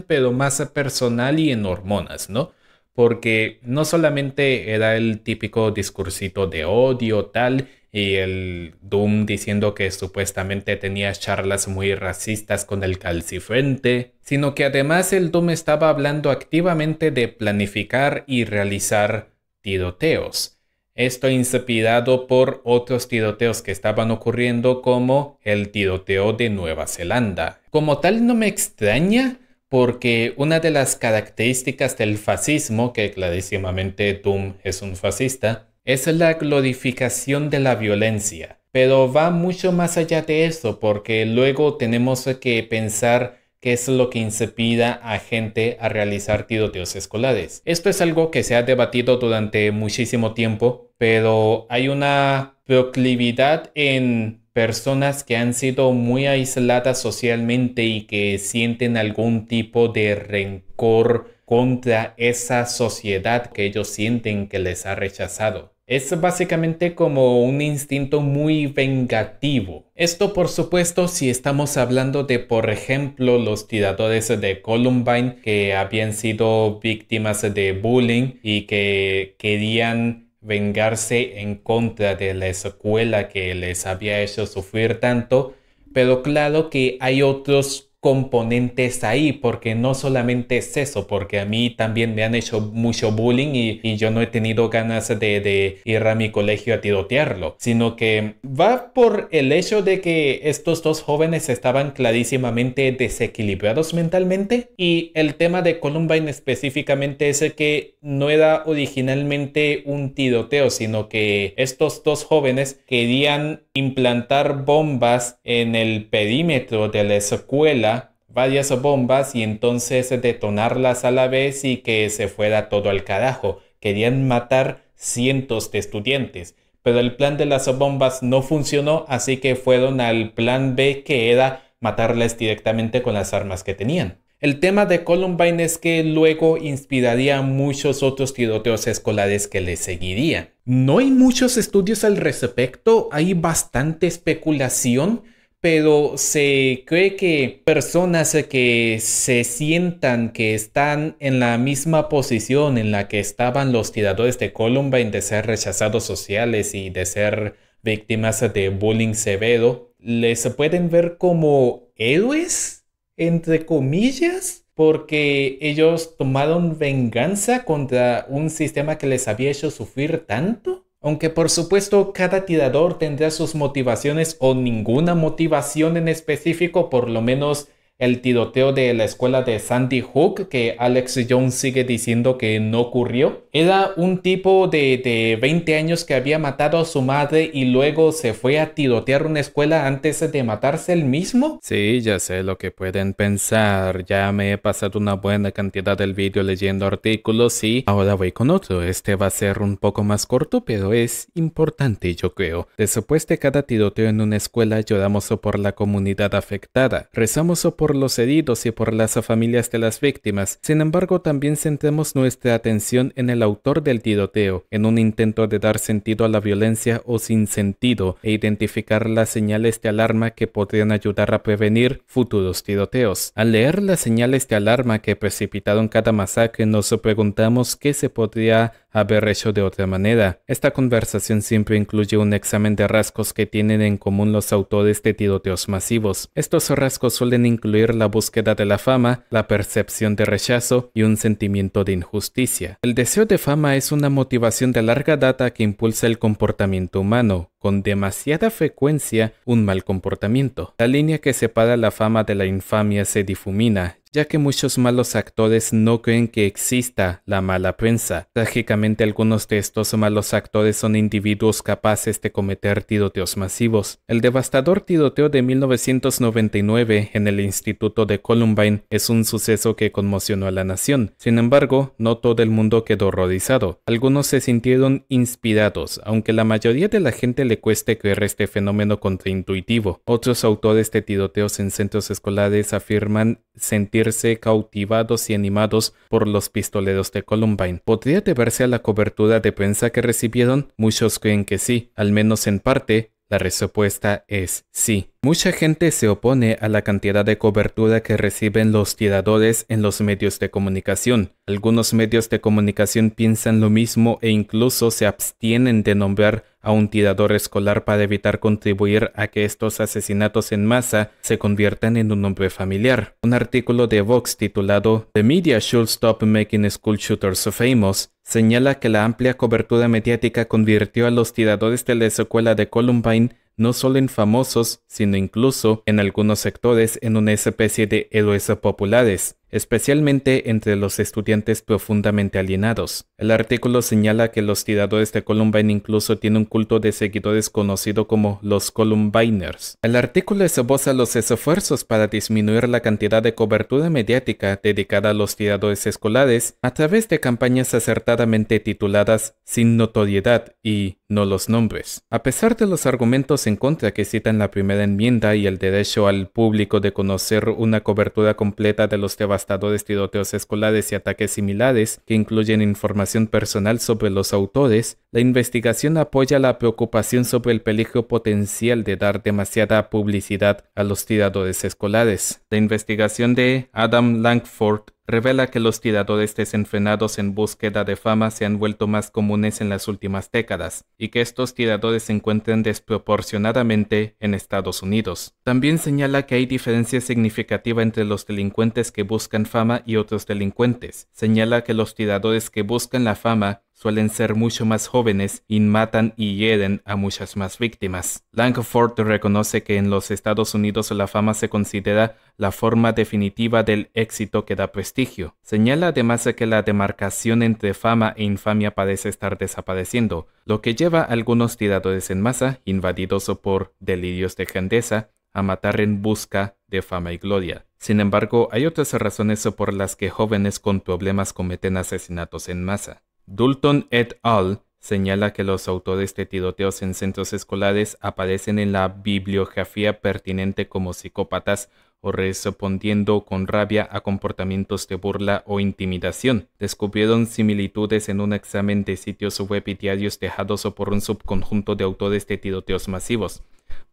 pero más personal y en hormonas, ¿no? Porque no solamente era el típico discursito de odio tal y el Doom diciendo que supuestamente tenía charlas muy racistas con el calcifrente, sino que además el Doom estaba hablando activamente de planificar y realizar tiroteos esto inspirado por otros tiroteos que estaban ocurriendo como el tiroteo de Nueva Zelanda. Como tal no me extraña porque una de las características del fascismo, que clarísimamente Doom es un fascista, es la glorificación de la violencia. Pero va mucho más allá de eso porque luego tenemos que pensar que es lo que incepida a gente a realizar tiroteos escolares. Esto es algo que se ha debatido durante muchísimo tiempo, pero hay una proclividad en personas que han sido muy aisladas socialmente y que sienten algún tipo de rencor contra esa sociedad que ellos sienten que les ha rechazado. Es básicamente como un instinto muy vengativo. Esto por supuesto si estamos hablando de por ejemplo los tiradores de Columbine que habían sido víctimas de bullying y que querían vengarse en contra de la escuela que les había hecho sufrir tanto. Pero claro que hay otros componentes ahí, porque no solamente es eso, porque a mí también me han hecho mucho bullying y, yo no he tenido ganas de, ir a mi colegio a tirotearlo, sino que va por el hecho de que estos dos jóvenes estaban clarísimamente desequilibrados mentalmente y el tema de Columbine específicamente es que no era originalmente un tiroteo, sino que estos dos jóvenes querían implantar bombas en el perímetro de la escuela, varias bombas y entonces detonarlas a la vez y que se fuera todo al carajo. Querían matar cientos de estudiantes, pero el plan de las bombas no funcionó, así que fueron al plan B que era matarles directamente con las armas que tenían. El tema de Columbine es que luego inspiraría a muchos otros tiroteos escolares que le seguirían. No hay muchos estudios al respecto, hay bastante especulación, pero se cree que personas que se sientan que están en la misma posición en la que estaban los tiradores de Columbine de ser rechazados sociales y de ser víctimas de bullying severo, les pueden ver como héroes, entre comillas, porque ellos tomaron venganza contra un sistema que les había hecho sufrir tanto. Aunque por supuesto cada tirador tendrá sus motivaciones o ninguna motivación en específico, por lo menos el tiroteo de la escuela de Sandy Hook, que Alex Jones sigue diciendo que no ocurrió. Era un tipo de, 20 años que había matado a su madre y luego se fue a tirotear una escuela antes de matarse él mismo. Sí, ya sé lo que pueden pensar. Ya me he pasado una buena cantidad del vídeo leyendo artículos y ahora voy con otro. Este va a ser un poco más corto, pero es importante, yo creo. Después de cada tiroteo en una escuela, lloramos o por la comunidad afectada, rezamos o por los heridos y por las familias de las víctimas. Sin embargo, también centramos nuestra atención en el autor del tiroteo, en un intento de dar sentido a la violencia o sin sentido e identificar las señales de alarma que podrían ayudar a prevenir futuros tiroteos. Al leer las señales de alarma que precipitaron cada masacre, nos preguntamos qué se podría haber hecho de otra manera. Esta conversación siempre incluye un examen de rasgos que tienen en común los autores de tiroteos masivos. Estos rasgos suelen incluir la búsqueda de la fama, la percepción de rechazo y un sentimiento de injusticia. El deseo de fama es una motivación de larga data que impulsa el comportamiento humano, con demasiada frecuencia un mal comportamiento. La línea que separa la fama de la infamia se difumina, ya que muchos malos actores no creen que exista la mala prensa. Trágicamente algunos de estos malos actores son individuos capaces de cometer tiroteos masivos. El devastador tiroteo de 1999 en el Instituto de Columbine es un suceso que conmocionó a la nación. Sin embargo, no todo el mundo quedó horrorizado. Algunos se sintieron inspirados, aunque la mayoría de la gente le cueste creer este fenómeno contraintuitivo. Otros autores de tiroteos en centros escolares afirman sentir cautivados y animados por los pistoleros de Columbine. Podría deberse a la cobertura de prensa que recibieron, muchos creen que sí, al menos en parte, la respuesta es sí. Mucha gente se opone a la cantidad de cobertura que reciben los tiradores en los medios de comunicación. Algunos medios de comunicación piensan lo mismo e incluso se abstienen de nombrar a un tirador escolar para evitar contribuir a que estos asesinatos en masa se conviertan en un nombre familiar. Un artículo de Vox titulado The Media Should Stop Making School Shooters Famous señala que la amplia cobertura mediática convirtió a los tiradores de la secuela de Columbine no solo en famosos, sino incluso en algunos sectores en una especie de héroes populares, especialmente entre los estudiantes profundamente alienados. El artículo señala que los tiradores de Columbine incluso tienen un culto de seguidores conocido como los Columbiners. El artículo esboza los esfuerzos para disminuir la cantidad de cobertura mediática dedicada a los tiradores escolares a través de campañas acertadamente tituladas Sin notoriedad y no los nombres. A pesar de los argumentos en contra que citan la primera enmienda y el derecho al público de conocer una cobertura completa de los devastadores tiroteos escolares y ataques similares que incluyen información personal sobre los autores, la investigación apoya la preocupación sobre el peligro potencial de dar demasiada publicidad a los tiradores escolares. La investigación de Adam Langford revela que los tiradores desenfrenados en búsqueda de fama se han vuelto más comunes en las últimas décadas y que estos tiradores se encuentran desproporcionadamente en Estados Unidos. También señala que hay diferencia significativa entre los delincuentes que buscan fama y otros delincuentes. Señala que los tiradores que buscan la fama suelen ser mucho más jóvenes y matan y hieren a muchas más víctimas. Langford reconoce que en los Estados Unidos la fama se considera la forma definitiva del éxito que da prestigio. Señala además que la demarcación entre fama e infamia parece estar desapareciendo, lo que lleva a algunos tiradores en masa, invadidos por delirios de grandeza, a matar en busca de fama y gloria. Sin embargo, hay otras razones por las que jóvenes con problemas cometen asesinatos en masa. Dulton et al. señala que los autores de tiroteos en centros escolares aparecen en la bibliografía pertinente como psicópatas o respondiendo con rabia a comportamientos de burla o intimidación. Descubrieron similitudes en un examen de sitios web y diarios dejados por un subconjunto de autores de tiroteos masivos.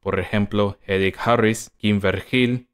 Por ejemplo, Eric Harris, Kim Vergil,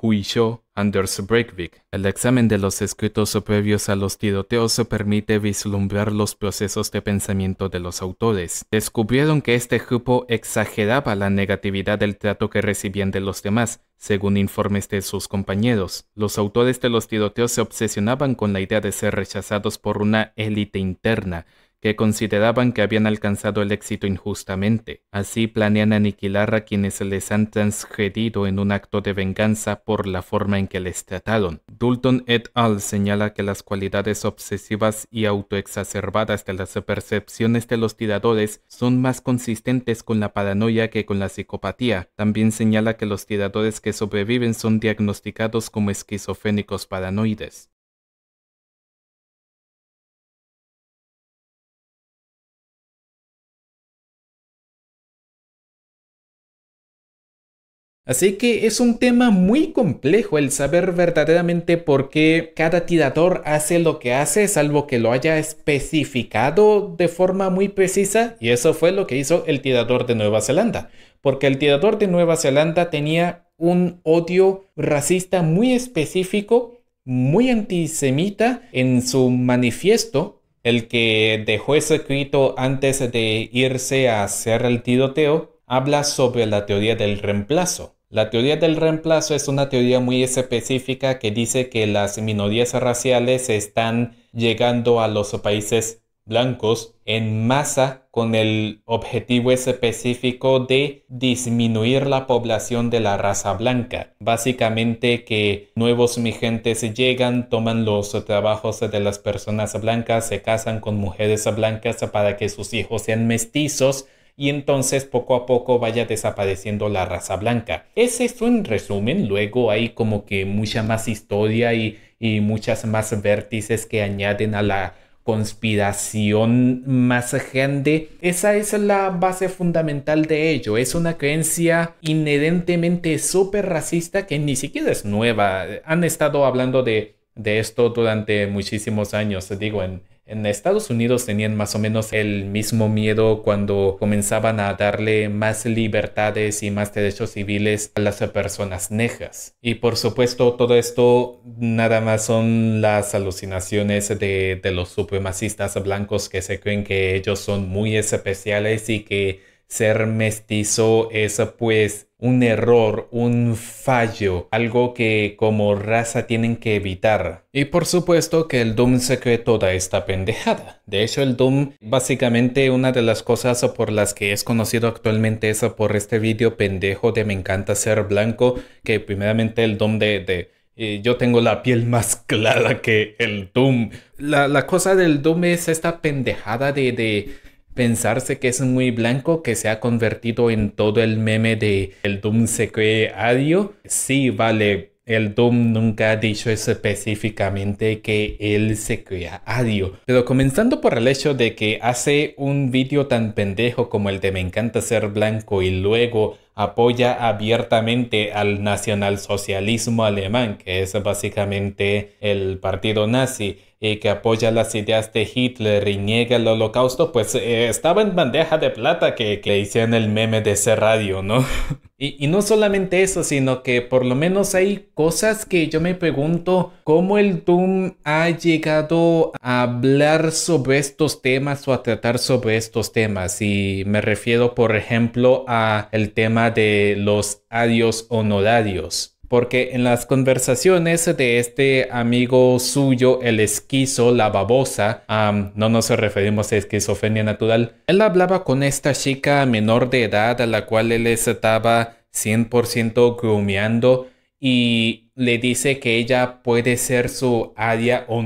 Hui shou Anders Breivik. El examen de los escritos previos a los tiroteos permite vislumbrar los procesos de pensamiento de los autores. Descubrieron que este grupo exageraba la negatividad del trato que recibían de los demás, según informes de sus compañeros. Los autores de los tiroteos se obsesionaban con la idea de ser rechazados por una élite interna, que consideraban que habían alcanzado el éxito injustamente. Así planean aniquilar a quienes les han transgredido en un acto de venganza por la forma en que les trataron. Dulton et al. señala que las cualidades obsesivas y autoexacerbadas de las percepciones de los tiradores son más consistentes con la paranoia que con la psicopatía. También señala que los tiradores que sobreviven son diagnosticados como esquizofénicos paranoides. Así que es un tema muy complejo el saber verdaderamente por qué cada tirador hace lo que hace, salvo que lo haya especificado de forma muy precisa, y eso fue lo que hizo el tirador de Nueva Zelanda, porque el tirador de Nueva Zelanda tenía un odio racista muy específico, muy antisemita en su manifiesto, el que dejó escrito antes de irse a hacer el tiroteo, habla sobre la teoría del reemplazo. La teoría del reemplazo es una teoría muy específica que dice que las minorías raciales están llegando a los países blancos en masa con el objetivo específico de disminuir la población de la raza blanca. Básicamente que nuevos migrantes llegan, toman los trabajos de las personas blancas, se casan con mujeres blancas para que sus hijos sean mestizos y entonces poco a poco vaya desapareciendo la raza blanca. Es un en resumen, luego hay como que mucha más historia y, y muchas más vértices que añaden a la conspiración más grande. Esa es la base fundamental de ello. Es una creencia inherentemente súper racista que ni siquiera es nueva. Han estado hablando de, de esto durante muchísimos años. Digo, en, en Estados Unidos tenían más o menos el mismo miedo cuando comenzaban a darle más libertades y más derechos civiles a las personas nejas. Y por supuesto todo esto nada más son las alucinaciones de, de los supremacistas blancos que se creen que ellos son muy especiales y que ser mestizo es pues un error, un fallo, algo que como raza tienen que evitar. Y por supuesto que el Doom se cree toda esta pendejada. De hecho, el Doom, básicamente una de las cosas por las que es conocido actualmente es por este vídeo pendejo de Me encanta ser blanco, que primeramente el Doom de... Eh, yo tengo la piel más clara que el Doom. La, cosa del Doom es esta pendejada de, de pensarse que es muy blanco, que se ha convertido en todo el meme de el Doom se cree adio. Sí, vale, el Doom nunca ha dicho específicamente que él se crea adio. Pero comenzando por el hecho de que hace un vídeo tan pendejo como el de me encanta ser blanco y luego apoya abiertamente al nacionalsocialismo alemán, que es básicamente el partido nazi. Eh, que apoya las ideas de Hitler y niega el holocausto, pues eh, estaba en bandeja de plata que, que hicieron el meme de ese radio, ¿no? [LAUGHS] y, no solamente eso, sino que por lo menos hay cosas que yo me pregunto cómo el Doom ha llegado a hablar sobre estos temas o a tratar sobre estos temas. Y me refiero, por ejemplo, a el tema de los adios honorarios. Porque en las conversaciones de este amigo suyo, el esquizo, la babosa, no nos referimos a esquizofrenia natural, él hablaba con esta chica menor de edad a la cual él estaba 100% grumeando y le dice que ella puede ser su Adia o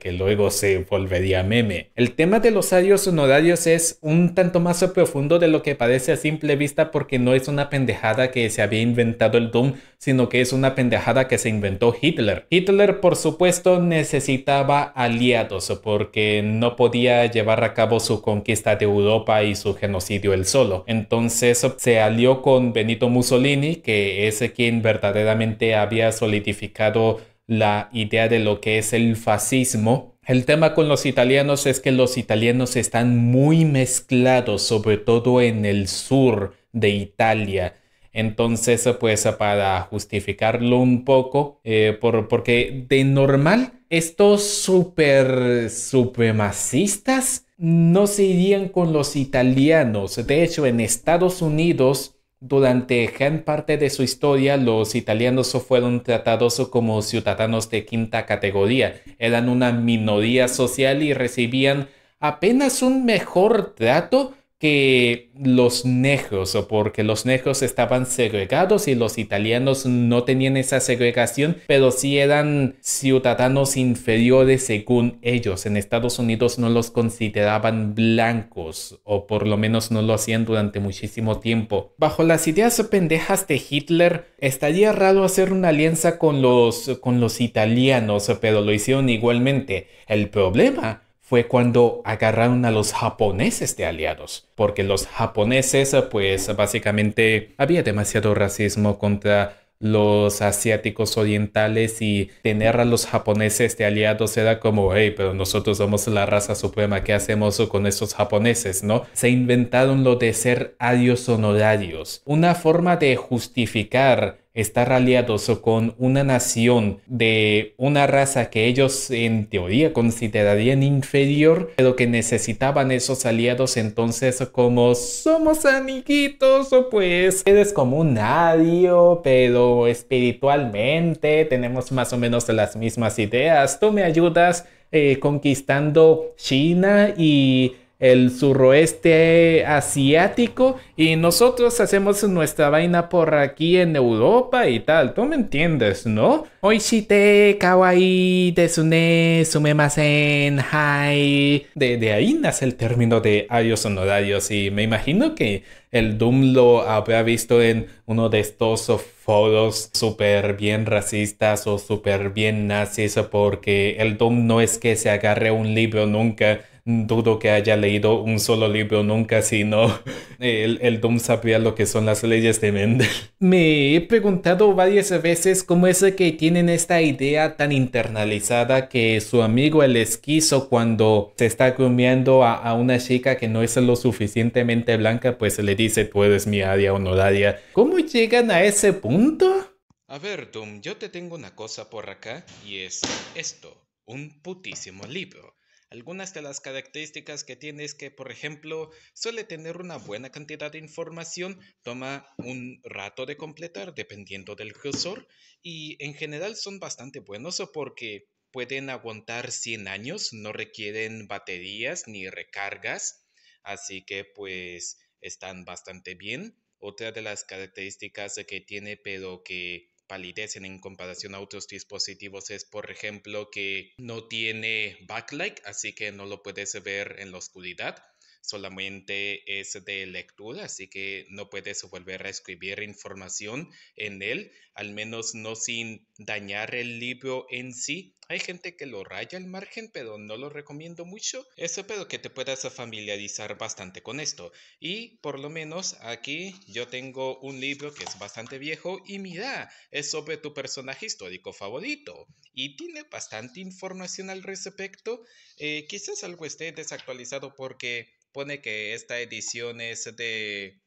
que luego se volvería meme. El tema de los Adios o es un tanto más profundo de lo que parece a simple vista porque no es una pendejada que se había inventado el Doom, sino que es una pendejada que se inventó Hitler. Hitler, por supuesto, necesitaba aliados porque no podía llevar a cabo su conquista de Europa y su genocidio él solo. Entonces se alió con Benito Mussolini, que es quien verdaderamente había solidificado la idea de lo que es el fascismo. El tema con los italianos es que los italianos están muy mezclados, sobre todo en el sur de Italia. Entonces, pues para justificarlo un poco, eh, por, porque de normal estos super supremacistas no se irían con los italianos. De hecho, en Estados Unidos durante gran parte de su historia, los italianos fueron tratados como ciudadanos de quinta categoría, eran una minoría social y recibían apenas un mejor trato que los negros o porque los negros estaban segregados y los italianos no tenían esa segregación, pero sí eran ciudadanos inferiores según ellos. En Estados Unidos no los consideraban blancos o por lo menos no lo hacían durante muchísimo tiempo. Bajo las ideas pendejas de Hitler, estaría raro hacer una alianza con los con los italianos, pero lo hicieron igualmente. El problema fue cuando agarraron a los japoneses de aliados, porque los japoneses pues básicamente había demasiado racismo contra los asiáticos orientales y tener a los japoneses de aliados era como, hey, pero nosotros somos la raza suprema, ¿qué hacemos con esos japoneses? ¿No? Se inventaron lo de ser adios honorarios, una forma de justificar estar aliados con una nación de una raza que ellos en teoría considerarían inferior, pero que necesitaban esos aliados entonces como somos amiguitos o pues eres como un ario, pero espiritualmente tenemos más o menos las mismas ideas, tú me ayudas eh, conquistando China y el suroeste asiático y nosotros hacemos nuestra vaina por aquí en Europa y tal. Tú me entiendes, ¿no? Oishite kawaii desune sumemasen hai. De, de ahí nace el término de adios honorarios y me imagino que el Doom lo habrá visto en uno de estos foros súper bien racistas o súper bien nazis porque el Doom no es que se agarre un libro nunca dudo que haya leído un solo libro nunca, sino [LAUGHS] el, el Doom sabía lo que son las leyes de Mendel. Me he preguntado varias veces cómo es que tienen esta idea tan internalizada que su amigo el esquizo cuando se está grumiando a, una chica que no es lo suficientemente blanca, pues le dice tú eres mi área honoraria. ¿Cómo llegan a ese punto? A ver, Doom, yo te tengo una cosa por acá y es esto, un putísimo libro. Algunas de las características que tiene es que, por ejemplo, suele tener una buena cantidad de información, toma un rato de completar dependiendo del cursor y en general son bastante buenos porque pueden aguantar 100 años, no requieren baterías ni recargas, así que pues están bastante bien. Otra de las características que tiene, pero que palidecen en comparación a otros dispositivos es, por ejemplo, que no tiene backlight, así que no lo puedes ver en la oscuridad solamente es de lectura, así que no puedes volver a escribir información en él, al menos no sin dañar el libro en sí. Hay gente que lo raya al margen, pero no lo recomiendo mucho. Eso, que te puedas familiarizar bastante con esto. Y por lo menos aquí yo tengo un libro que es bastante viejo y mira, es sobre tu personaje histórico favorito y tiene bastante información al respecto. Eh, quizás algo esté desactualizado porque supone que esta edición es de...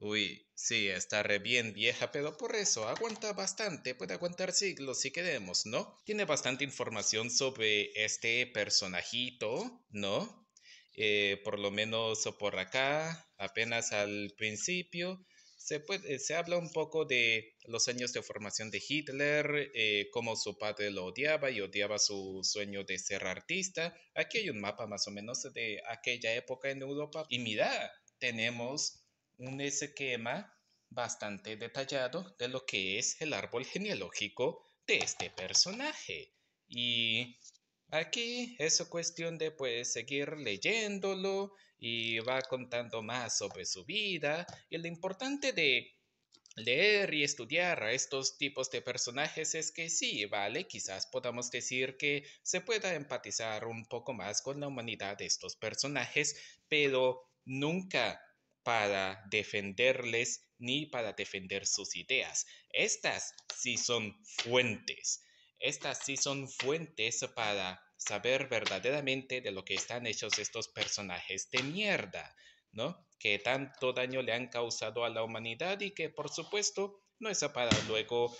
Uy, sí, está re bien vieja, pero por eso aguanta bastante, puede aguantar siglos si queremos, ¿no? Tiene bastante información sobre este personajito, ¿no? Eh, por lo menos por acá, apenas al principio, eh, se, habla un poco de los años de formación de Hitler, eh, cómo su padre lo odiaba y odiaba su sueño de ser artista. Aquí hay un mapa más o menos de aquella época en Europa. Y mira, tenemos un esquema bastante detallado de lo que es el árbol genealógico de este personaje. Y aquí es cuestión de pues, seguir leyéndolo y va contando más sobre su vida y lo importante de leer y estudiar a estos tipos de personajes es que sí, vale, quizás podamos decir que se pueda empatizar un poco más con la humanidad de estos personajes, pero nunca para defenderles ni para defender sus ideas. Estas sí son fuentes. Estas sí son fuentes para saber verdaderamente de lo que están hechos estos personajes de mierda, ¿no? Que tanto daño le han causado a la humanidad y que, por supuesto, no es para luego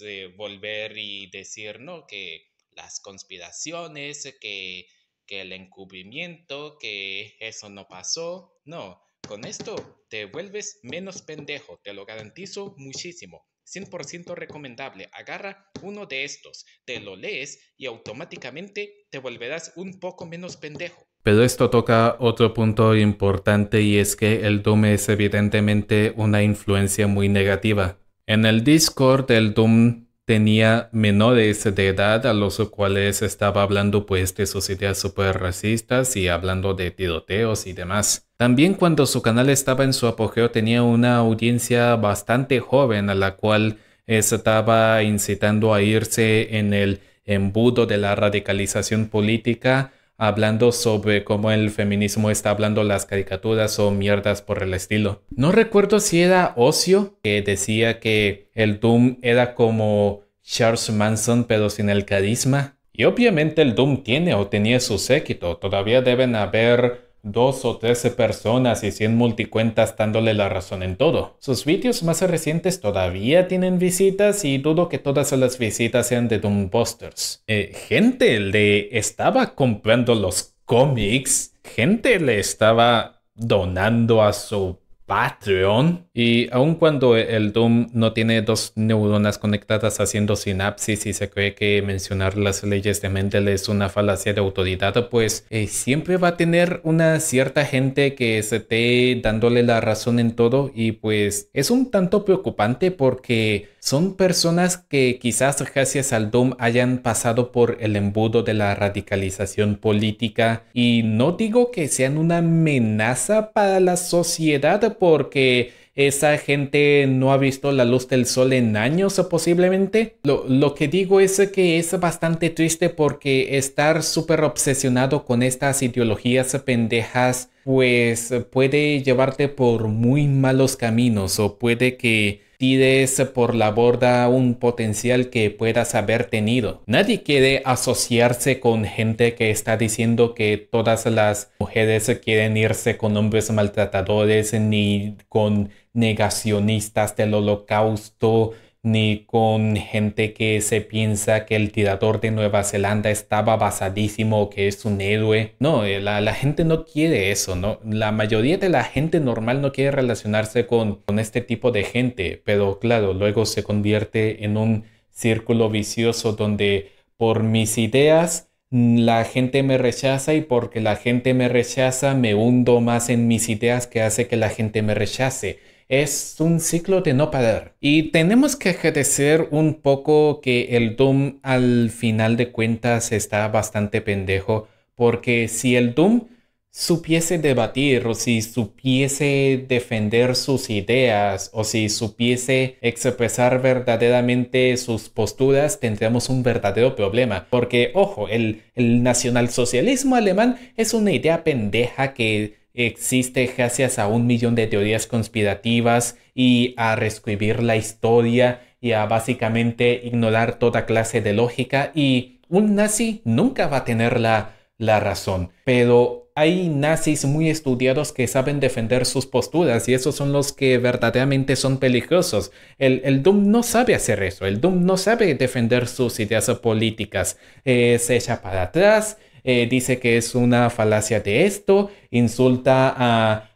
eh, volver y decir, ¿no? Que las conspiraciones, que, que el encubrimiento, que eso no pasó. No, con esto te vuelves menos pendejo, te lo garantizo muchísimo. 100% recomendable. Agarra uno de estos, te lo lees y automáticamente te volverás un poco menos pendejo. Pero esto toca otro punto importante y es que el Doom es evidentemente una influencia muy negativa. En el Discord del Doom tenía menores de edad a los cuales estaba hablando pues de sus ideas super racistas y hablando de tiroteos y demás. También cuando su canal estaba en su apogeo tenía una audiencia bastante joven a la cual estaba incitando a irse en el embudo de la radicalización política hablando sobre cómo el feminismo está hablando las caricaturas o mierdas por el estilo. No recuerdo si era Ocio que decía que el Doom era como Charles Manson pero sin el carisma. Y obviamente el Doom tiene o tenía su séquito, todavía deben haber dos o 13 personas y 100 multicuentas dándole la razón en todo. Sus vídeos más recientes todavía tienen visitas y dudo que todas las visitas sean de Doombusters. Eh, gente le estaba comprando los cómics, gente le estaba donando a su Patreon. Y aun cuando e-, el DOOM no tiene dos neuronas conectadas haciendo sinapsis y se cree que mencionar las leyes de Mendel es una falacia de autoridad, pues eh, siempre va a tener una cierta gente que se esté dándole la razón en todo y pues es un tanto preocupante porque son personas que quizás gracias al DOOM hayan pasado por el embudo de la radicalización política y no digo que sean una amenaza para la sociedad porque esa gente no ha visto la luz del sol en años posiblemente. Lo, lo que digo es que es bastante triste porque estar súper obsesionado con estas ideologías pendejas pues puede llevarte por muy malos caminos o puede que tires por la borda un potencial que puedas haber tenido. Nadie quiere asociarse con gente que está diciendo que todas las mujeres quieren irse con hombres maltratadores ni con negacionistas del holocausto, ni con gente que se piensa que el tirador de Nueva Zelanda estaba basadísimo, que es un héroe. No, eh, la, gente no quiere eso, ¿no? La mayoría de la gente normal no quiere relacionarse con, con este tipo de gente, pero claro, luego se convierte en un círculo vicioso donde por mis ideas la gente me rechaza y porque la gente me rechaza me hundo más en mis ideas que hace que la gente me rechace es un ciclo de no parar. Y tenemos que agradecer un poco que el Doom al final de cuentas está bastante pendejo, porque si el Doom supiese debatir o si supiese defender sus ideas o si supiese expresar verdaderamente sus posturas, tendríamos un verdadero problema. Porque, ojo, el, el nacionalsocialismo alemán es una idea pendeja que existe gracias a un millón de teorías conspirativas y a reescribir la historia y a básicamente ignorar toda clase de lógica y un nazi nunca va a tener la, razón, pero hay nazis muy estudiados que saben defender sus posturas y esos son los que verdaderamente son peligrosos. El, el Doom no sabe hacer eso, el Doom no sabe defender sus ideas políticas, eh, se echa para atrás eh, dice que es una falacia de esto, insulta a,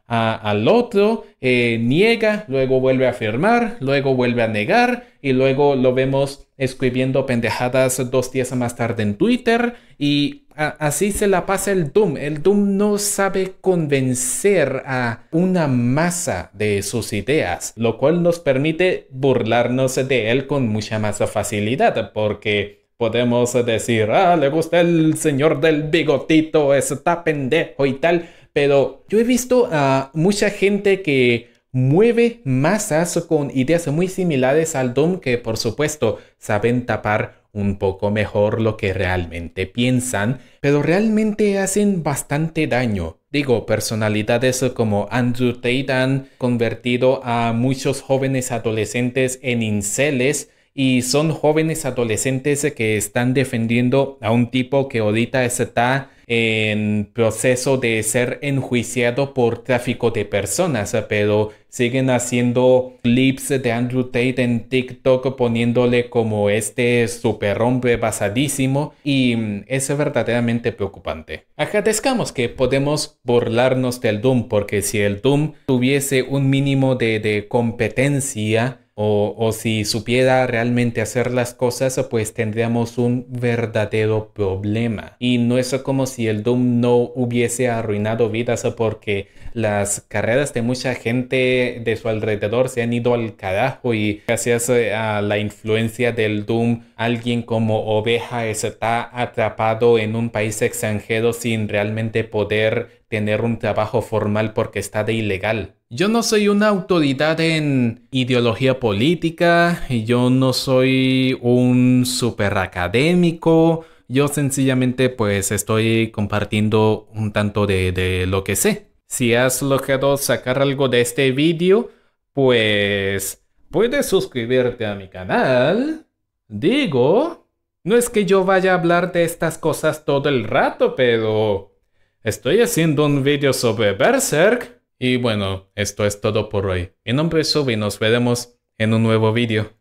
al otro, eh, niega, luego vuelve a afirmar, luego vuelve a negar y luego lo vemos escribiendo pendejadas dos días más tarde en Twitter y así se la pasa el Doom. El Doom no sabe convencer a una masa de sus ideas, lo cual nos permite burlarnos de él con mucha más facilidad porque podemos decir, ah, le gusta el señor del bigotito, está pendejo y tal, pero yo he visto a mucha gente que mueve masas con ideas muy similares al Dom que por supuesto saben tapar un poco mejor lo que realmente piensan, pero realmente hacen bastante daño. Digo, personalidades como Andrew Tate han convertido a muchos jóvenes adolescentes en inceles y son jóvenes adolescentes que están defendiendo a un tipo que ahorita está en proceso de ser enjuiciado por tráfico de personas, pero siguen haciendo clips de Andrew Tate en TikTok poniéndole como este superhombre basadísimo y mm, es verdaderamente preocupante. Agradezcamos que podemos burlarnos del Doom porque si el Doom tuviese un mínimo de, de competencia o, si supiera realmente hacer las cosas, pues tendríamos un verdadero problema. Y no es como si el Doom no hubiese arruinado vidas porque las carreras de mucha gente de su alrededor se han ido al carajo y gracias eh, a la influencia del Doom, alguien como Oveja está atrapado en un país extranjero sin realmente poder tener un trabajo formal porque está de ilegal. Yo no soy una autoridad en ideología política, yo no soy un super académico. yo sencillamente pues estoy compartiendo un tanto de, de lo que sé. Si has logrado sacar algo de este vídeo, pues puedes suscribirte a mi canal. Digo, no es que yo vaya a hablar de estas cosas todo el rato, pero estoy haciendo un vídeo sobre Berserk y bueno, esto es todo por hoy. Mi nombre es Sub y nos veremos en un nuevo video.